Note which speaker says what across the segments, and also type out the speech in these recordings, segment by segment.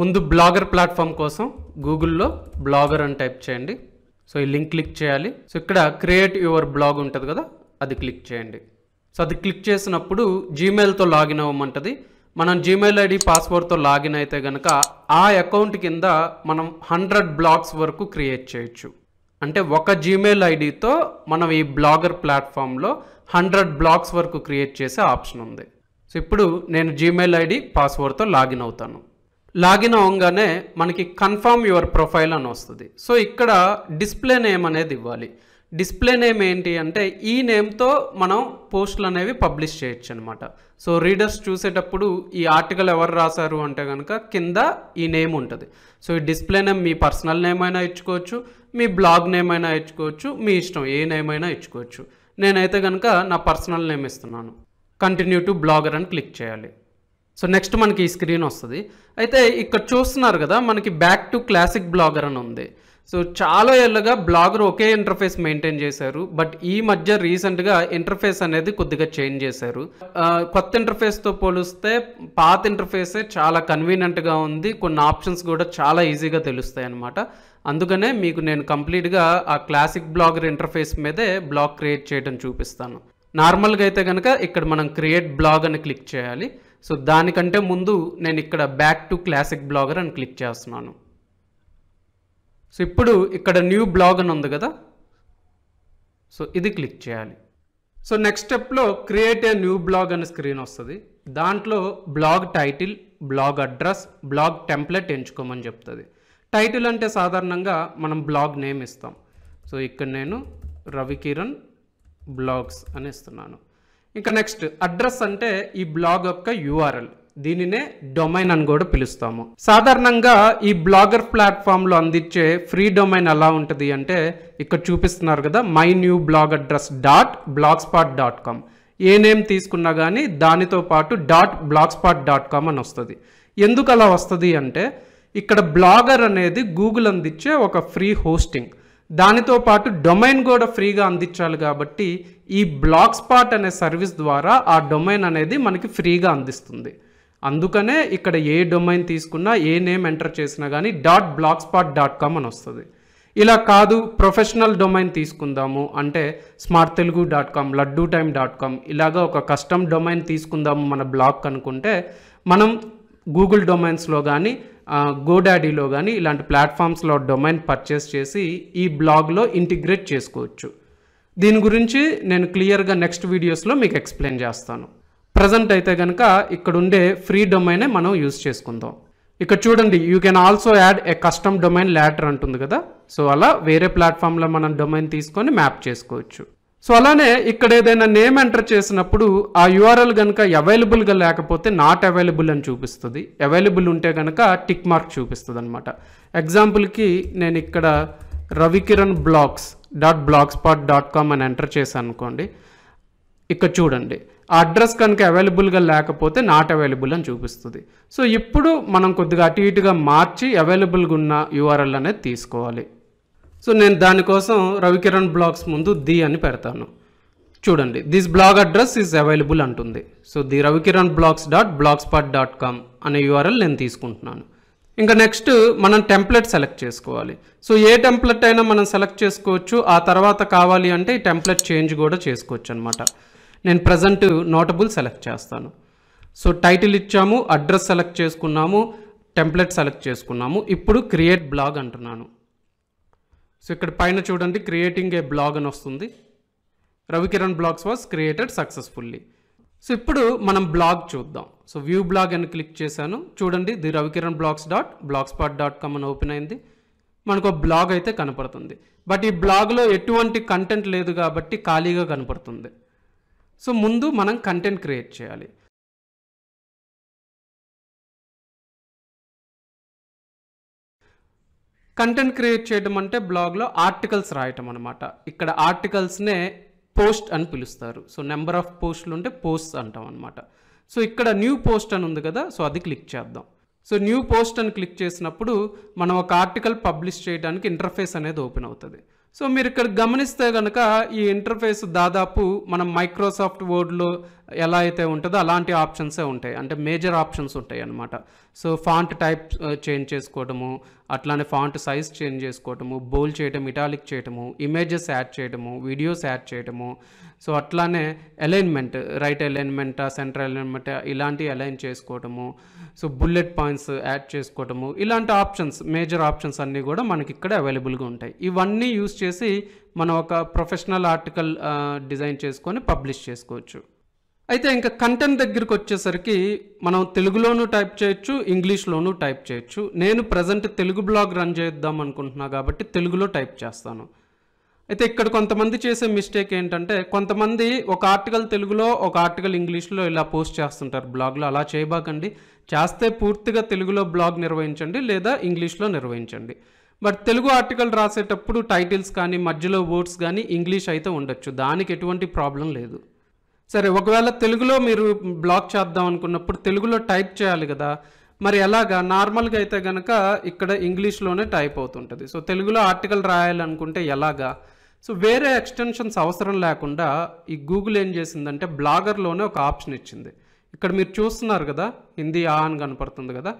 Speaker 1: ముందు blogger platform కోసం గూగుల్లో బ్లాగర్ అని టైప్ చేయండి సో ఈ లింక్ క్లిక్ చేయాలి సో ఇక్కడ క్రియేట్ యువర్ బ్లాగ్ ఉంటుంది కదా అది క్లిక్ చేయండి సో అది క్లిక్ చేసినప్పుడు జీమెయిల్తో లాగిన్ అవ్వమంటుంది మనం జీమెయిల్ ఐడి పాస్వర్డ్తో లాగిన్ అయితే కనుక ఆ అకౌంట్ కింద మనం హండ్రెడ్ బ్లాగ్స్ వరకు క్రియేట్ చేయొచ్చు అంటే ఒక జీమెయిల్ ఐడితో మనం ఈ బ్లాగర్ ప్లాట్ఫామ్లో హండ్రెడ్ బ్లాగ్స్ వరకు క్రియేట్ చేసే ఆప్షన్ ఉంది సో ఇప్పుడు నేను జీమెయిల్ ఐడి పాస్వర్డ్తో లాగిన్ అవుతాను లాగిన్ అవ్వగానే మనకి కన్ఫర్మ్ యువర్ ప్రొఫైల్ అని వస్తుంది సో ఇక్కడ డిస్ప్లే నేమ్ అనేది ఇవ్వాలి డిస్ప్లే నేమ్ ఏంటి అంటే ఈ నేమ్తో మనం పోస్టులు అనేవి పబ్లిష్ చేయొచ్చు అనమాట సో రీడర్స్ చూసేటప్పుడు ఈ ఆర్టికల్ ఎవరు రాశారు అంటే కనుక కింద ఈ నేమ్ ఉంటుంది సో ఈ డిస్ప్లే నేమ్ మీ పర్సనల్ నేమ్ అయినా ఇచ్చుకోవచ్చు మీ బ్లాగ్ నేమ్ అయినా ఇచ్చుకోవచ్చు మీ ఇష్టం ఏ నేమ్ అయినా ఇచ్చుకోవచ్చు నేనైతే కనుక నా పర్సనల్ నేమ్ ఇస్తున్నాను కంటిన్యూ టు బ్లాగర్ అని క్లిక్ చేయాలి సో నెక్స్ట్ మనకి ఈ స్క్రీన్ వస్తుంది అయితే ఇక్కడ చూస్తున్నారు కదా మనకి బ్యాక్ టు క్లాసిక్ బ్లాగర్ అని ఉంది సో చాలా ఏళ్ళుగా బ్లాగర్ ఒకే ఇంటర్ఫేస్ మెయింటైన్ చేశారు బట్ ఈ మధ్య రీసెంట్గా ఇంటర్ఫేస్ అనేది కొద్దిగా చేంజ్ చేశారు కొత్త ఇంటర్ఫేస్తో పోలిస్తే పాత ఇంటర్ఫేసే చాలా కన్వీనియంట్గా ఉంది కొన్ని ఆప్షన్స్ కూడా చాలా ఈజీగా తెలుస్తాయి అనమాట అందుకనే మీకు నేను కంప్లీట్గా ఆ క్లాసిక్ బ్లాగర్ ఇంటర్ఫేస్ మీదే బ్లాగ్ క్రియేట్ చేయడం చూపిస్తాను నార్మల్గా అయితే కనుక ఇక్కడ మనం క్రియేట్ బ్లాగ్ అని క్లిక్ చేయాలి సో దానికంటే ముందు నేను ఇక్కడ బ్యాక్ టు క్లాసిక్ బ్లాగర్ అని క్లిక్ చేస్తున్నాను సో ఇప్పుడు ఇక్కడ న్యూ బ్లాగ్ అని ఉంది కదా సో ఇది క్లిక్ చేయాలి సో నెక్స్ట్ స్టెప్లో క్రియేట్ ఏ న్యూ బ్లాగ్ అనే స్క్రీన్ వస్తుంది దాంట్లో blog title blog address blog template ఎంచుకోమని చెప్తుంది టైటిల్ అంటే సాధారణంగా మనం బ్లాగ్ నేమ్ ఇస్తాం సో ఇక్కడ నేను రవికిరణ్ బ్లాగ్స్ అని ఇస్తున్నాను ఇంకా నెక్స్ట్ అడ్రస్ అంటే ఈ బ్లాగ్ యొక్క యూఆర్ఎల్ దీనినే డొమైన్ అని కూడా పిలుస్తాము సాధారణంగా ఈ బ్లాగర్ ప్లాట్ఫామ్లో అందించే ఫ్రీ డొమైన్ ఎలా ఉంటుంది అంటే ఇక్కడ చూపిస్తున్నారు కదా my new blog address dot blogspot dot com ఏ నేమ్ తీసుకున్నా కానీ దానితో పాటు dot blogspot dot com అని వస్తుంది ఎందుకు అలా వస్తుంది అంటే ఇక్కడ బ్లాగర్ అనేది గూగుల్ అందించే ఒక ఫ్రీ హోస్టింగ్ దానితో పాటు డొమైన్ కూడా ఫ్రీగా అందించాలి కాబట్టి ఈ బ్లాక్ స్పాట్ అనే సర్వీస్ ద్వారా ఆ డొమైన్ అనేది మనకి ఫ్రీగా అందిస్తుంది అందుకనే ఇక్కడ ఏ డొమైన్ తీసుకున్నా ఏ నేమ్ ఎంటర్ చేసినా కానీ dot blogspot dot com అని వస్తుంది ఇలా కాదు ప్రొఫెషనల్ డొమైన్ తీసుకుందాము అంటే smart Telugu dot com laddoo time dot com ఇలాగా ఒక కస్టమ్ డొమైన్ తీసుకుందాము మన బ్లాక్ అనుకుంటే మనం గూగుల్ డొమైన్స్లో కానీ గోడాడీలో కానీ ఇలాంటి ప్లాట్ఫామ్స్లో డొమైన్ పర్చేస్ చేసి ఈ బ్లాగ్లో ఇంటిగ్రేట్ చేసుకోవచ్చు దీని గురించి నేను క్లియర్గా నెక్స్ట్ వీడియోస్లో మీకు ఎక్స్ప్లెయిన్ చేస్తాను ప్రజెంట్ అయితే కనుక ఇక్కడ ఉండే ఫ్రీ డొమైనే మనం యూజ్ చేసుకుందాం ఇక్కడ చూడండి you can also add a custom domain later అంటుంది కదా సో అలా వేరే ప్లాట్ఫామ్లో మనం డొమైన్ తీసుకొని మ్యాప్ చేసుకోవచ్చు సో అలానే ఇక్కడ ఏదైనా నేమ్ ఎంటర్ చేసినప్పుడు ఆ యూఆర్ఎల్ కనుక అవైలబుల్గా లేకపోతే నాట్ అవైలబుల్ అని చూపిస్తుంది అవైలబుల్ ఉంటే కనుక టిక్ మార్క్ చూపిస్తుంది అనమాట ఎగ్జాంపుల్కి నేను ఇక్కడ Ravikiran blogs dot blogspot dot com అని ఎంటర్ చేశాను అనుకోండి ఇక్కడ చూడండి ఆ అడ్రస్ కనుక అవైలబుల్గా లేకపోతే నాట్ అవైలబుల్ అని చూపిస్తుంది సో ఇప్పుడు మనం కొద్దిగా అటు ఇటుగా మార్చి అవైలబుల్గా ఉన్న యూఆర్ఎల్ అనేది తీసుకోవాలి సో నేను దానికోసం రవికిరణ్ బ్లాగ్స్ ముందు ది అని పెడతాను చూడండి this blog address is available అంటుంది so the Ravikiran blogs dot spot dot com అనే యూఆర్ఎల్ నేను తీసుకుంటున్నాను ఇంకా నెక్స్ట్ మనం టెంప్లెట్ సెలెక్ట్ చేసుకోవాలి సో ఏ టెంప్లెట్ అయినా మనం సెలెక్ట్ చేసుకోవచ్చు ఆ తర్వాత కావాలి అంటే ఈ టెంప్లెట్ చేంజ్ కూడా చేసుకోవచ్చు అనమాట నేను ప్రజెంట్ నోటబుల్ సెలెక్ట్ చేస్తాను సో టైటిల్ ఇచ్చాము అడ్రస్ సెలెక్ట్ చేసుకున్నాము టెంప్లెట్ సెలెక్ట్ చేసుకున్నాము ఇప్పుడు క్రియేట్ బ్లాగ్ అంటున్నాను సో ఇక్కడ పైన చూడండి క్రియేటింగ్ ఏ బ్లాగ్ అని వస్తుంది Ravikiran blogs was created successfully so ఇప్పుడు మనం బ్లాగ్ చూద్దాం సో వ్యూ బ్లాగ్ అని క్లిక్ చేశాను చూడండి the Ravikiran blogs dot blogspot dot com అని ఓపెన్ అయింది మనకు బ్లాగ్ అయితే కనపడుతుంది బట్ ఈ బ్లాగ్లో ఎటువంటి కంటెంట్ లేదు కాబట్టి ఖాళీగా కనపడుతుంది సో ముందు మనం కంటెంట్ క్రియేట్ చేయాలి కంటెంట్ క్రియేట్ చేయడం అంటే బ్లాగ్లో ఆర్టికల్స్ రాయటం అనమాట ఇక్కడ ఆర్టికల్స్నే పోస్ట్ అని పిలుస్తారు సో నెంబర్ ఆఫ్ పోస్టులు ఉంటే పోస్ట్ అంటాం అనమాట సో ఇక్కడ న్యూ పోస్ట్ అని ఉంది కదా సో అది క్లిక్ చేద్దాం సో న్యూ పోస్ట్ అని క్లిక్ చేసినప్పుడు మనం ఒక ఆర్టికల్ పబ్లిష్ చేయడానికి ఇంటర్ఫేస్ అనేది ఓపెన్ అవుతుంది సో మీరు ఇక్కడ గమనిస్తే కనుక ఈ ఇంటర్ఫేస్ దాదాపు మనం మైక్రోసాఫ్ట్ వర్డ్లో ఎలా అయితే ఉంటుందో అలాంటి ఆప్షన్సే ఉంటాయి అంటే మేజర్ ఆప్షన్స్ ఉంటాయి అనమాట సో ఫాంట్ టైప్ చేంజ్ చేసుకోవడము అట్లానే ఫాంట్ సైజ్ చేంజ్ చేసుకోవటము బోల్ చేయటం ఇటాలిక్ చేయటము ఇమేజెస్ యాడ్ చేయటము వీడియోస్ యాడ్ చేయటము సో అట్లానే alignment right alignment centre alignment ఇలాంటివి అలైన్ చేసుకోవటము సో బుల్లెట్ పాయింట్స్ యాడ్ చేసుకోవటము ఇలాంటి ఆప్షన్స్ మేజర్ ఆప్షన్స్ అన్నీ కూడా మనకి ఇక్కడ అవైలబుల్గా ఉంటాయి ఇవన్నీ యూస్ చేసి మనం ఒక ప్రొఫెషనల్ ఆర్టికల్ డిజైన్ చేసుకొని పబ్లిష్ చేసుకోవచ్చు అయితే ఇంకా కంటెంట్ దగ్గరికి వచ్చేసరికి మనం తెలుగులోనూ టైప్ చేయొచ్చు ఇంగ్లీష్లోనూ టైప్ చేయొచ్చు నేను ప్రజెంట్ తెలుగు బ్లాగ్ రన్ చేద్దాం అనుకుంటున్నా కాబట్టి తెలుగులో టైప్ చేస్తాను అయితే ఇక్కడ కొంతమంది చేసే మిస్టేక్ ఏంటంటే కొంతమంది ఒక ఆర్టికల్ తెలుగులో ఒక ఆర్టికల్ ఇంగ్లీష్లో ఇలా పోస్ట్ చేస్తుంటారు బ్లాగ్లో అలా చేయబాకండి చేస్తే పూర్తిగా తెలుగులో బ్లాగ్ నిర్వహించండి లేదా ఇంగ్లీష్లో నిర్వహించండి బట్ తెలుగు ఆర్టికల్ రాసేటప్పుడు టైటిల్స్ కానీ మధ్యలో వర్డ్స్ కానీ ఇంగ్లీష్ అయితే ఉండొచ్చు దానికి ఎటువంటి ప్రాబ్లం లేదు సరే ఒకవేళ తెలుగులో మీరు బ్లాక్ చేద్దాం అనుకున్నప్పుడు తెలుగులో టైప్ చేయాలి కదా మరి ఎలాగా నార్మల్గా అయితే కనుక ఇక్కడ ఇంగ్లీష్లోనే టైప్ అవుతుంటుంది సో తెలుగులో ఆర్టికల్ రాయాలనుకుంటే ఎలాగా సో వేరే ఎక్స్టెన్షన్స్ అవసరం లేకుండా ఈ గూగుల్ ఏం చేసిందంటే బ్లాగర్లోనే ఒక ఆప్షన్ ఇచ్చింది ఇక్కడ మీరు చూస్తున్నారు కదా హిందీ ఆ అని కనపడుతుంది కదా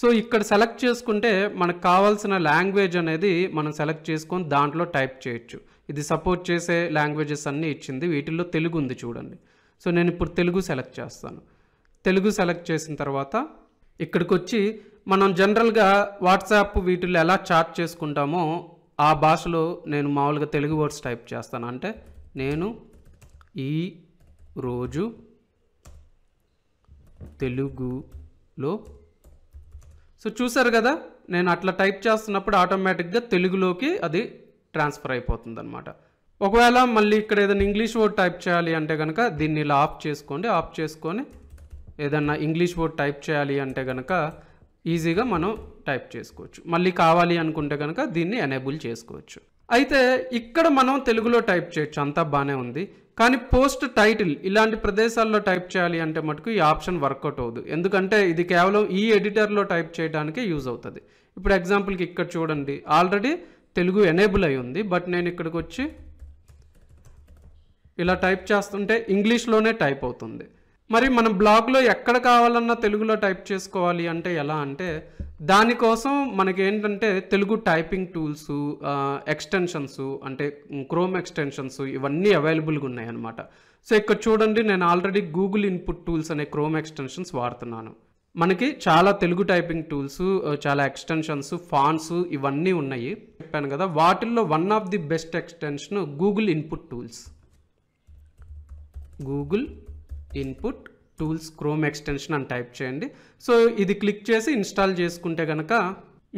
Speaker 1: సో ఇక్కడ సెలెక్ట్ చేసుకుంటే మనకు కావాల్సిన లాంగ్వేజ్ అనేది మనం సెలెక్ట్ చేసుకొని దాంట్లో టైప్ చేయొచ్చు ఇది సపోర్ట్ చేసే లాంగ్వేజెస్ అన్నీ ఇచ్చింది వీటిల్లో తెలుగు ఉంది చూడండి సో నేను ఇప్పుడు తెలుగు సెలెక్ట్ చేస్తాను తెలుగు సెలెక్ట్ చేసిన తర్వాత ఇక్కడికి వచ్చి మనం జనరల్గా వాట్సాప్ వీటిల్లో ఎలా చాట్ చేసుకుంటామో ఆ భాషలో నేను మామూలుగా తెలుగు వర్డ్స్ టైప్ చేస్తాను అంటే నేను ఈ రోజు తెలుగులో సో చూసారు కదా నేను అట్లా టైప్ చేస్తున్నప్పుడు ఆటోమేటిక్గా తెలుగులోకి అది ట్రాన్స్ఫర్ అయిపోతుంది అనమాట ఒకవేళ మళ్ళీ ఇక్కడ ఏదైనా ఇంగ్లీష్ వర్డ్ టైప్ చేయాలి అంటే కనుక దీన్ని ఇలా ఆఫ్ చేసుకోండి ఆఫ్ చేసుకొని ఏదన్నా ఇంగ్లీష్ వర్డ్ టైప్ చేయాలి అంటే కనుక ఈజీగా మనం టైప్ చేసుకోవచ్చు మళ్ళీ కావాలి అనుకుంటే కనుక దీన్ని ఎనేబుల్ చేసుకోవచ్చు అయితే ఇక్కడ మనం తెలుగులో టైప్ చేయొచ్చు అంతా బాగానే ఉంది కానీ పోస్ట్ టైటిల్ ఇలాంటి ప్రదేశాల్లో టైప్ చేయాలి అంటే మటుకు ఈ ఆప్షన్ వర్కౌట్ అవ్వదు ఎందుకంటే ఇది కేవలం ఈ ఎడిటర్లో టైప్ చేయడానికే యూజ్ అవుతుంది ఇప్పుడు ఎగ్జాంపుల్కి ఇక్కడ చూడండి ఆల్రెడీ తెలుగు ఎనేబుల్ అయి ఉంది బట్ నేను ఇక్కడికి వచ్చి ఇలా టైప్ చేస్తుంటే ఇంగ్లీష్లోనే టైప్ అవుతుంది మరి మనం బ్లాగ్లో ఎక్కడ కావాలన్నా తెలుగులో టైప్ చేసుకోవాలి అంటే ఎలా అంటే దానికోసం మనకి ఏంటంటే తెలుగు టైపింగ్ టూల్స్ ఎక్స్టెన్షన్స్ అంటే క్రోమ్ ఎక్స్టెన్షన్స్ ఇవన్నీ అవైలబుల్గా ఉన్నాయన్నమాట సో ఇక్కడ చూడండి నేను ఆల్రెడీ గూగుల్ ఇన్పుట్ టూల్స్ అనే క్రోమ్ ఎక్స్టెన్షన్స్ వాడుతున్నాను మనకి చాలా తెలుగు టైపింగ్ టూల్స్ చాలా ఎక్స్టెన్షన్స్ ఫాన్స్ ఇవన్నీ ఉన్నాయి చెప్పాను కదా వాటిల్లో one of the best extension Google input tools Google input tools Chrome extension అని టైప్ చేయండి సో ఇది క్లిక్ చేసి ఇన్స్టాల్ చేసుకుంటే కనుక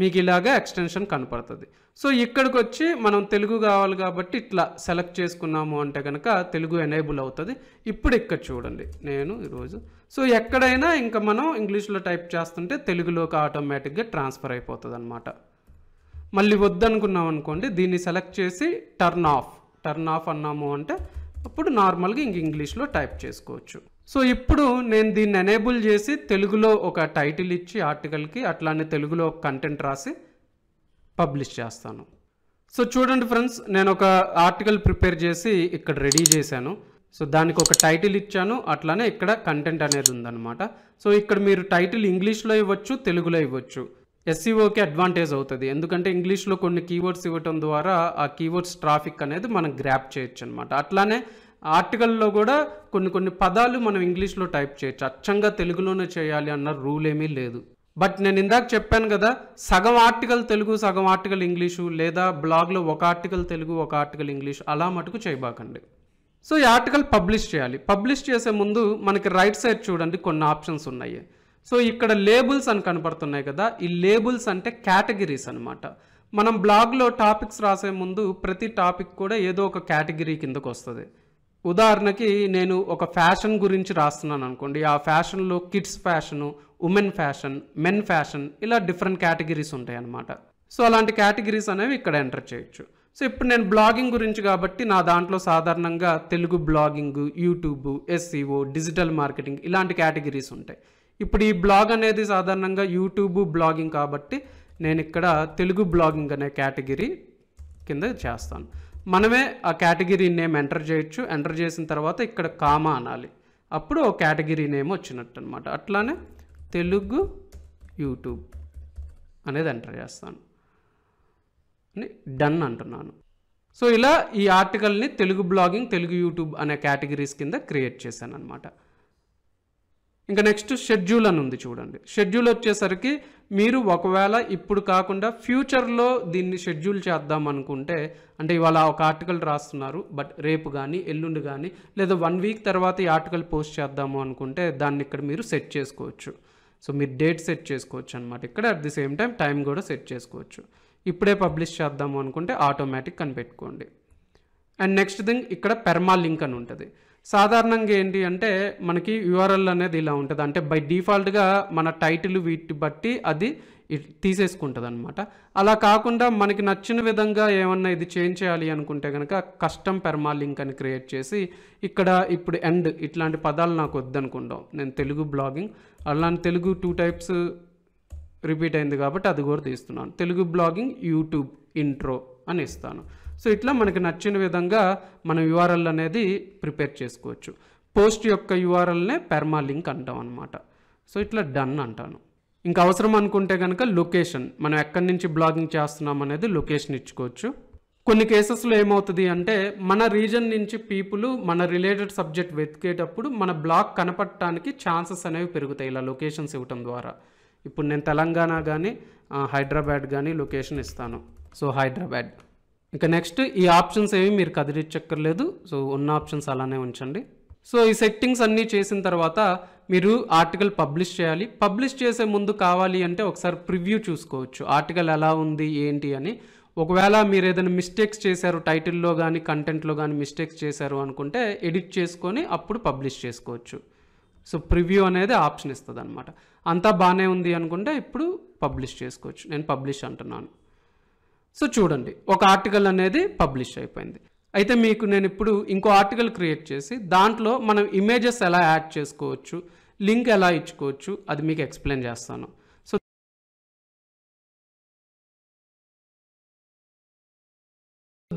Speaker 1: మీకు ఇలాగా ఎక్స్టెన్షన్ కనపడుతుంది సో ఇక్కడికి వచ్చి మనం తెలుగు కావాలి కాబట్టి ఇట్లా సెలెక్ట్ చేసుకున్నాము అంటే కనుక తెలుగు ఎనేబుల్ అవుతుంది ఇప్పుడు ఇక్కడ చూడండి నేను ఈరోజు సో ఎక్కడైనా ఇంకా మనం ఇంగ్లీష్లో టైప్ చేస్తుంటే తెలుగులోకి ఆటోమేటిక్గా ట్రాన్స్ఫర్ అయిపోతుంది అనమాట మళ్ళీ వద్దనుకున్నాం అనుకోండి దీన్ని సెలెక్ట్ చేసి టర్న్ ఆఫ్ టర్న్ ఆఫ్ అన్నాము అంటే అప్పుడు నార్మల్గా ఇంక ఇంగ్లీష్లో టైప్ చేసుకోవచ్చు సో ఇప్పుడు నేను దీన్ని ఎనేబుల్ చేసి తెలుగులో ఒక టైటిల్ ఇచ్చి ఆర్టికల్కి అట్లానే తెలుగులో ఒక కంటెంట్ రాసి పబ్లిష్ చేస్తాను సో చూడండి ఫ్రెండ్స్ నేను ఒక ఆర్టికల్ ప్రిపేర్ చేసి ఇక్కడ రెడీ చేశాను సో దానికి ఒక టైటిల్ ఇచ్చాను అట్లానే ఇక్కడ కంటెంట్ అనేది ఉందన్నమాట సో ఇక్కడ మీరు టైటిల్ ఇంగ్లీష్లో ఇవ్వచ్చు తెలుగులో ఇవ్వచ్చు ఎస్సీఓకి e అడ్వాంటేజ్ అవుతుంది ఎందుకంటే ఇంగ్లీష్లో కొన్ని కీవర్డ్స్ ఇవ్వటం ద్వారా ఆ కీవర్డ్స్ ట్రాఫిక్ అనేది మనం గ్రాప్ చేయొచ్చు అనమాట అట్లానే ఆర్టికల్లో కూడా కొన్ని కొన్ని పదాలు మనం ఇంగ్లీష్లో టైప్ చేయొచ్చు అచ్చంగా తెలుగులోనే చేయాలి అన్న రూల్ ఏమీ లేదు బట్ నేను ఇందాక చెప్పాను కదా సగం ఆర్టికల్ తెలుగు సగం ఆర్టికల్ ఇంగ్లీషు లేదా బ్లాగ్లో ఒక ఆర్టికల్ తెలుగు ఒక ఆర్టికల్ ఇంగ్లీష్ అలా మటుకు చేయబాకండి సో ఈ ఆర్టికల్ పబ్లిష్ చేయాలి పబ్లిష్ చేసే ముందు మనకి రైట్ సైడ్ చూడండి కొన్ని ఆప్షన్స్ ఉన్నాయి సో ఇక్కడ లేబుల్స్ అని కనపడుతున్నాయి కదా ఈ లేబుల్స్ అంటే కేటగిరీస్ అనమాట మనం బ్లాగ్లో టాపిక్స్ రాసే ముందు ప్రతి టాపిక్ కూడా ఏదో ఒక కేటగిరీ కిందకు వస్తుంది ఉదాహరణకి నేను ఒక ఫ్యాషన్ గురించి రాస్తున్నాను అనుకోండి ఆ ఫ్యాషన్లో kids fashion women fashion men fashion ఇలా డిఫరెంట్ కేటగిరీస్ ఉంటాయి అన్నమాట సో అలాంటి కేటగిరీస్ అనేవి ఇక్కడ ఎంటర్ చేయొచ్చు సో ఇప్పుడు నేను బ్లాగింగ్ గురించి కాబట్టి నా దాంట్లో సాధారణంగా Telugu blogging YouTube SEO digital marketing ఇలాంటి కేటగిరీస్ ఉంటాయి ఇప్పుడు ఈ బ్లాగ్ అనేది సాధారణంగా యూట్యూబ్ బ్లాగింగ్ కాబట్టి నేను ఇక్కడ తెలుగు బ్లాగింగ్ అనే కేటగిరీ కింద చేస్తాను మనమే ఆ కేటగిరీ నేమ్ ఎంటర్ చేయొచ్చు ఎంటర్ చేసిన తర్వాత ఇక్కడ కామా అనాలి అప్పుడు ఓ కేటగిరీ నేమ్ వచ్చినట్టు అనమాట అట్లానే తెలుగు యూట్యూబ్ అనేది ఎంటర్ చేస్తాను డన్ అంటున్నాను సో ఇలా ఈ ఆర్టికల్ని తెలుగు బ్లాగింగ్ తెలుగు యూట్యూబ్ అనే కేటగిరీస్ కింద క్రియేట్ చేశాను అనమాట ఇంకా నెక్స్ట్ షెడ్యూల్ అని ఉంది చూడండి షెడ్యూల్ వచ్చేసరికి మీరు ఒకవేళ ఇప్పుడు కాకుండా ఫ్యూచర్లో దీన్ని షెడ్యూల్ చేద్దాం అనుకుంటే అంటే ఇవాళ ఒక ఆర్టికల్ రాస్తున్నారు బట్ రేపు కానీ ఎల్లుండి కానీ లేదా వన్ వీక్ తర్వాత ఈ ఆర్టికల్ పోస్ట్ చేద్దాము అనుకుంటే దాన్ని ఇక్కడ మీరు సెట్ చేసుకోవచ్చు సో మీరు డేట్ సెట్ చేసుకోవచ్చు అనమాట ఇక్కడ at the same time time కూడా సెట్ చేసుకోవచ్చు ఇప్పుడే పబ్లిష్ చేద్దాము అనుకుంటే ఆటోమేటిక్ కనిపెట్టుకోండి అండ్ నెక్స్ట్ థింగ్ ఇక్కడ పెర్మా లింక్ అని ఉంటుంది సాధారణంగా ఏంటి అంటే మనకి యూఆర్ఎల్ అనేది ఇలా ఉంటుంది అంటే బై డిఫాల్ట్గా మన టైటిల్ వీటి బట్టి అది తీసేసుకుంటుంది అనమాట అలా కాకుండా మనకి నచ్చిన విధంగా ఏమన్నా ఇది చేంజ్ చేయాలి అనుకుంటే కనుక కస్టమ్ పెర్మా లింక్ అని క్రియేట్ చేసి ఇక్కడ ఇప్పుడు ఎండ్ ఇట్లాంటి పదాలు నాకు వద్దనుకుంటాం నేను తెలుగు బ్లాగింగ్ అలాంటి తెలుగు టూ టైప్స్ రిపీట్ అయింది కాబట్టి అది కూడా తీస్తున్నాను తెలుగు బ్లాగింగ్ యూట్యూబ్ ఇంట్రో అని ఇస్తాను సో ఇట్లా మనకి నచ్చిన విధంగా మనం యూఆర్ఎల్ అనేది ప్రిపేర్ చేసుకోవచ్చు పోస్ట్ యొక్క యూఆర్ఎల్నే లింక్ అంటాం అనమాట సో ఇట్లా డన్ అంటాను ఇంకా అవసరం అనుకుంటే కనుక లొకేషన్ మనం ఎక్కడి నుంచి బ్లాగింగ్ చేస్తున్నాం అనేది లొకేషన్ ఇచ్చుకోవచ్చు కొన్ని కేసెస్లో ఏమవుతుంది అంటే మన రీజన్ నుంచి పీపుల్ మన రిలేటెడ్ సబ్జెక్ట్ వెతికేటప్పుడు మన బ్లాగ్ కనపడటానికి ఛాన్సెస్ అనేవి పెరుగుతాయి ఇలా లొకేషన్స్ ఇవ్వటం ద్వారా ఇప్పుడు నేను తెలంగాణ కానీ హైదరాబాద్ కానీ లొకేషన్ ఇస్తాను సో హైదరాబాద్ ఇక నెక్స్ట్ ఈ ఆప్షన్స్ ఏమి మీరు కదిలించక్కర్లేదు సో ఉన్న ఆప్షన్స్ అలానే ఉంచండి సో ఈ సెట్టింగ్స్ అన్నీ చేసిన తర్వాత మీరు ఆర్టికల్ పబ్లిష్ చేయాలి పబ్లిష్ చేసే ముందు కావాలి అంటే ఒకసారి ప్రివ్యూ చూసుకోవచ్చు ఆర్టికల్ ఎలా ఉంది ఏంటి అని ఒకవేళ మీరు ఏదైనా మిస్టేక్స్ చేశారు టైటిల్లో కానీ కంటెంట్లో కానీ మిస్టేక్స్ చేశారు అనుకుంటే ఎడిట్ చేసుకొని అప్పుడు పబ్లిష్ చేసుకోవచ్చు సో ప్రివ్యూ అనేది ఆప్షన్ ఇస్తుంది అనమాట అంతా బాగానే ఉంది అనుకుంటే ఇప్పుడు పబ్లిష్ చేసుకోవచ్చు నేను పబ్లిష్ అంటున్నాను సో చూడండి ఒక ఆర్టికల్ అనేది పబ్లిష్ అయిపోయింది అయితే మీకు నేను ఇప్పుడు ఇంకో ఆర్టికల్ క్రియేట్ చేసి దాంట్లో మనం ఇమేజెస్ ఎలా యాడ్ చేసుకోవచ్చు లింక్ ఎలా ఇచ్చుకోవచ్చు అది మీకు ఎక్స్ప్లెయిన్ చేస్తాను సో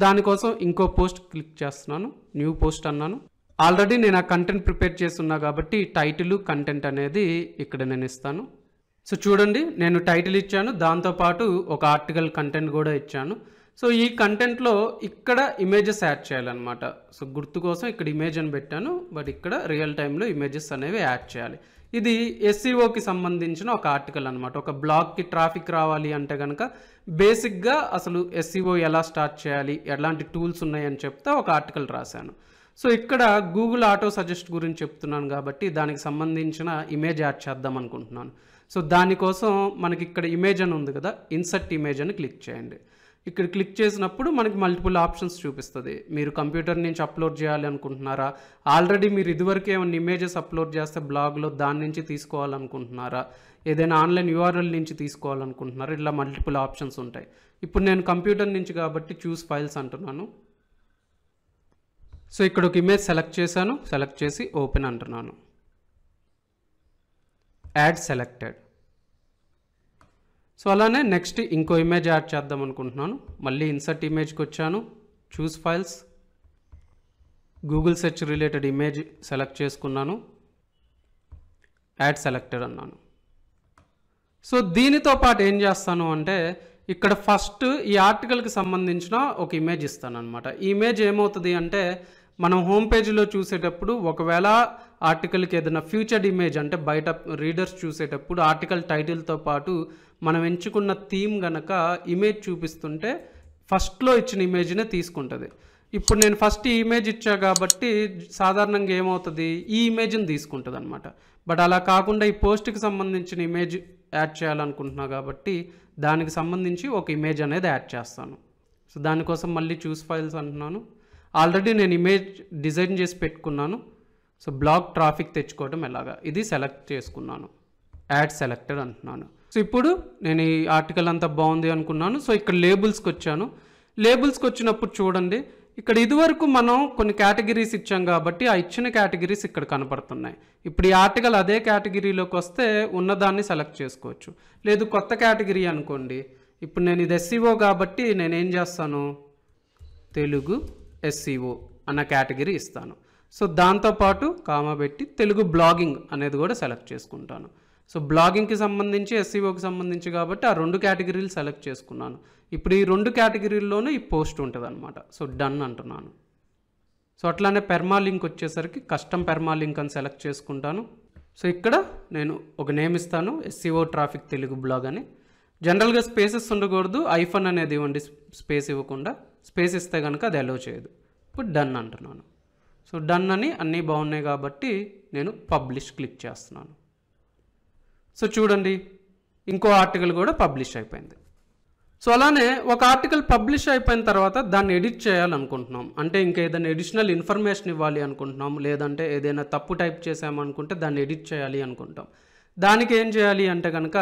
Speaker 1: దానికోసం ఇంకో పోస్ట్ క్లిక్ చేస్తున్నాను న్యూ పోస్ట్ అన్నాను ఆల్రెడీ నేను ఆ కంటెంట్ ప్రిపేర్ చేస్తున్నా కాబట్టి టైటిల్ కంటెంట్ అనేది ఇక్కడ నేను ఇస్తాను సో చూడండి నేను టైటిల్ ఇచ్చాను దాంతోపాటు ఒక ఆర్టికల్ కంటెంట్ కూడా ఇచ్చాను సో ఈ కంటెంట్లో ఇక్కడ ఇమేజెస్ యాడ్ చేయాలన్నమాట సో గుర్తు కోసం ఇక్కడ ఇమేజ్ అని పెట్టాను బట్ ఇక్కడ రియల్ టైంలో ఇమేజెస్ అనేవి యాడ్ చేయాలి ఇది ఎస్సీఓకి e సంబంధించిన ఒక ఆర్టికల్ అనమాట ఒక బ్లాగ్కి ట్రాఫిక్ రావాలి అంటే కనుక బేసిక్గా అసలు ఎస్సీఓ e ఎలా స్టార్ట్ చేయాలి ఎలాంటి టూల్స్ ఉన్నాయని చెప్తే ఒక ఆర్టికల్ రాశాను సో ఇక్కడ గూగుల్ ఆటో సజెస్ట్ గురించి చెప్తున్నాను కాబట్టి దానికి సంబంధించిన ఇమేజ్ యాడ్ చేద్దాం అనుకుంటున్నాను సో దానికోసం మనకి ఇక్కడ ఇమేజ్ అని ఉంది కదా ఇన్సర్ట్ ఇమేజ్ అని క్లిక్ చేయండి ఇక్కడ క్లిక్ చేసినప్పుడు మనకి మల్టిపుల్ ఆప్షన్స్ చూపిస్తుంది మీరు కంప్యూటర్ నుంచి అప్లోడ్ చేయాలి అనుకుంటున్నారా ఆల్రెడీ మీరు ఇదివరకు ఏమైనా ఇమేజెస్ అప్లోడ్ చేస్తే బ్లాగ్లో దాని నుంచి తీసుకోవాలనుకుంటున్నారా ఏదైనా ఆన్లైన్ యూఆర్ఎల్ నుంచి తీసుకోవాలనుకుంటున్నారా ఇలా మల్టిపుల్ ఆప్షన్స్ ఉంటాయి ఇప్పుడు నేను కంప్యూటర్ నుంచి కాబట్టి చూస్ ఫైల్స్ అంటున్నాను సో ఇక్కడ ఒక ఇమేజ్ సెలెక్ట్ చేశాను సెలెక్ట్ చేసి ఓపెన్ అంటున్నాను యాడ్ సెలెక్టెడ్ సో అలానే నెక్స్ట్ ఇంకో ఇమేజ్ యాడ్ చేద్దాం అనుకుంటున్నాను మళ్ళీ ఇన్సర్ట్ ఇమేజ్కి వచ్చాను choose files Google search related image select చేసుకున్నాను యాడ్ సెలెక్టెడ్ అన్నాను సో దీనితో పాటు ఏం చేస్తాను అంటే ఇక్కడ ఫస్ట్ ఈ ఆర్టికల్కి సంబంధించిన ఒక ఇమేజ్ ఇస్తాను అనమాట ఈ ఇమేజ్ ఏమవుతుంది అంటే మనం హోమ్ పేజీలో చూసేటప్పుడు ఒకవేళ ఆర్టికల్కి ఏదైనా ఫ్యూచర్డ్ ఇమేజ్ అంటే బయట రీడర్స్ చూసేటప్పుడు ఆర్టికల్ టైటిల్తో పాటు మనం ఎంచుకున్న థీమ్ గనక ఇమేజ్ చూపిస్తుంటే ఫస్ట్లో ఇచ్చిన ఇమేజ్నే తీసుకుంటుంది ఇప్పుడు నేను ఫస్ట్ ఈ ఇమేజ్ ఇచ్చా కాబట్టి సాధారణంగా ఏమవుతుంది ఈ ఇమేజ్ని తీసుకుంటుంది అనమాట బట్ అలా కాకుండా ఈ పోస్ట్కి సంబంధించిన ఇమేజ్ యాడ్ చేయాలనుకుంటున్నా కాబట్టి దానికి సంబంధించి ఒక ఇమేజ్ అనేది యాడ్ చేస్తాను సో దానికోసం మళ్ళీ చూస్ ఫైల్స్ అంటున్నాను ఆల్రెడీ నేను ఇమేజ్ డిజైన్ చేసి పెట్టుకున్నాను సో బ్లాక్ ట్రాఫిక్ తెచ్చుకోవడం ఎలాగా ఇది సెలెక్ట్ చేసుకున్నాను యాడ్ సెలెక్టర్ అంటున్నాను సో ఇప్పుడు నేను ఈ ఆర్టికల్ అంతా బాగుంది అనుకున్నాను సో ఇక్కడ లేబుల్స్కి వచ్చాను లేబుల్స్కి వచ్చినప్పుడు చూడండి ఇక్కడ ఇదివరకు మనం కొన్ని కేటగిరీస్ ఇచ్చాం కాబట్టి ఆ ఇచ్చిన కేటగిరీస్ ఇక్కడ కనపడుతున్నాయి ఇప్పుడు ఈ ఆర్టికల్ అదే కేటగిరీలోకి వస్తే ఉన్నదాన్ని సెలెక్ట్ చేసుకోవచ్చు లేదు కొత్త కేటగిరీ అనుకోండి ఇప్పుడు నేను ఇది ఎస్సీఓ e కాబట్టి నేనేం చేస్తాను తెలుగు ఎస్సీఓ e అన్న కేటగిరీ ఇస్తాను సో దాంతోపాటు కామా పెట్టి తెలుగు బ్లాగింగ్ అనేది కూడా సెలెక్ట్ చేసుకుంటాను సో బ్లాగింగ్కి సంబంధించి ఎస్సీఓకి e సంబంధించి కాబట్టి ఆ రెండు కేటగిరీలు సెలెక్ట్ చేసుకున్నాను ఇప్పుడు ఈ రెండు కేటగిరీల్లోనే ఈ పోస్ట్ ఉంటుంది అనమాట సో డన్ అంటున్నాను సో అట్లానే పెర్మాలింక్ వచ్చేసరికి కస్టమ్ పెర్మాలింక్ అని సెలెక్ట్ చేసుకుంటాను సో ఇక్కడ నేను ఒక నేమ్ ఇస్తాను SEO e traffic Telugu blog అని జనరల్గా స్పేసెస్ ఉండకూడదు ఐఫోన్ అనేది ఇవ్వండి స్పేస్ ఇవ్వకుండా స్పేస్ ఇస్తే కనుక అది అలో చేయదు ఇప్పుడు డన్ అంటున్నాను సో డన్ అని అన్నీ బాగున్నాయి కాబట్టి నేను పబ్లిష్ క్లిక్ చేస్తున్నాను సో చూడండి ఇంకో ఆర్టికల్ కూడా పబ్లిష్ అయిపోయింది సో అలానే ఒక ఆర్టికల్ పబ్లిష్ అయిపోయిన తర్వాత దాన్ని ఎడిట్ చేయాలనుకుంటున్నాం అంటే ఇంకా ఏదైనా ఎడిషనల్ ఇన్ఫర్మేషన్ ఇవ్వాలి అనుకుంటున్నాం లేదంటే ఏదైనా తప్పు టైప్ చేసామనుకుంటే దాన్ని ఎడిట్ చేయాలి అనుకుంటాం దానికి ఏం చేయాలి అంటే కనుక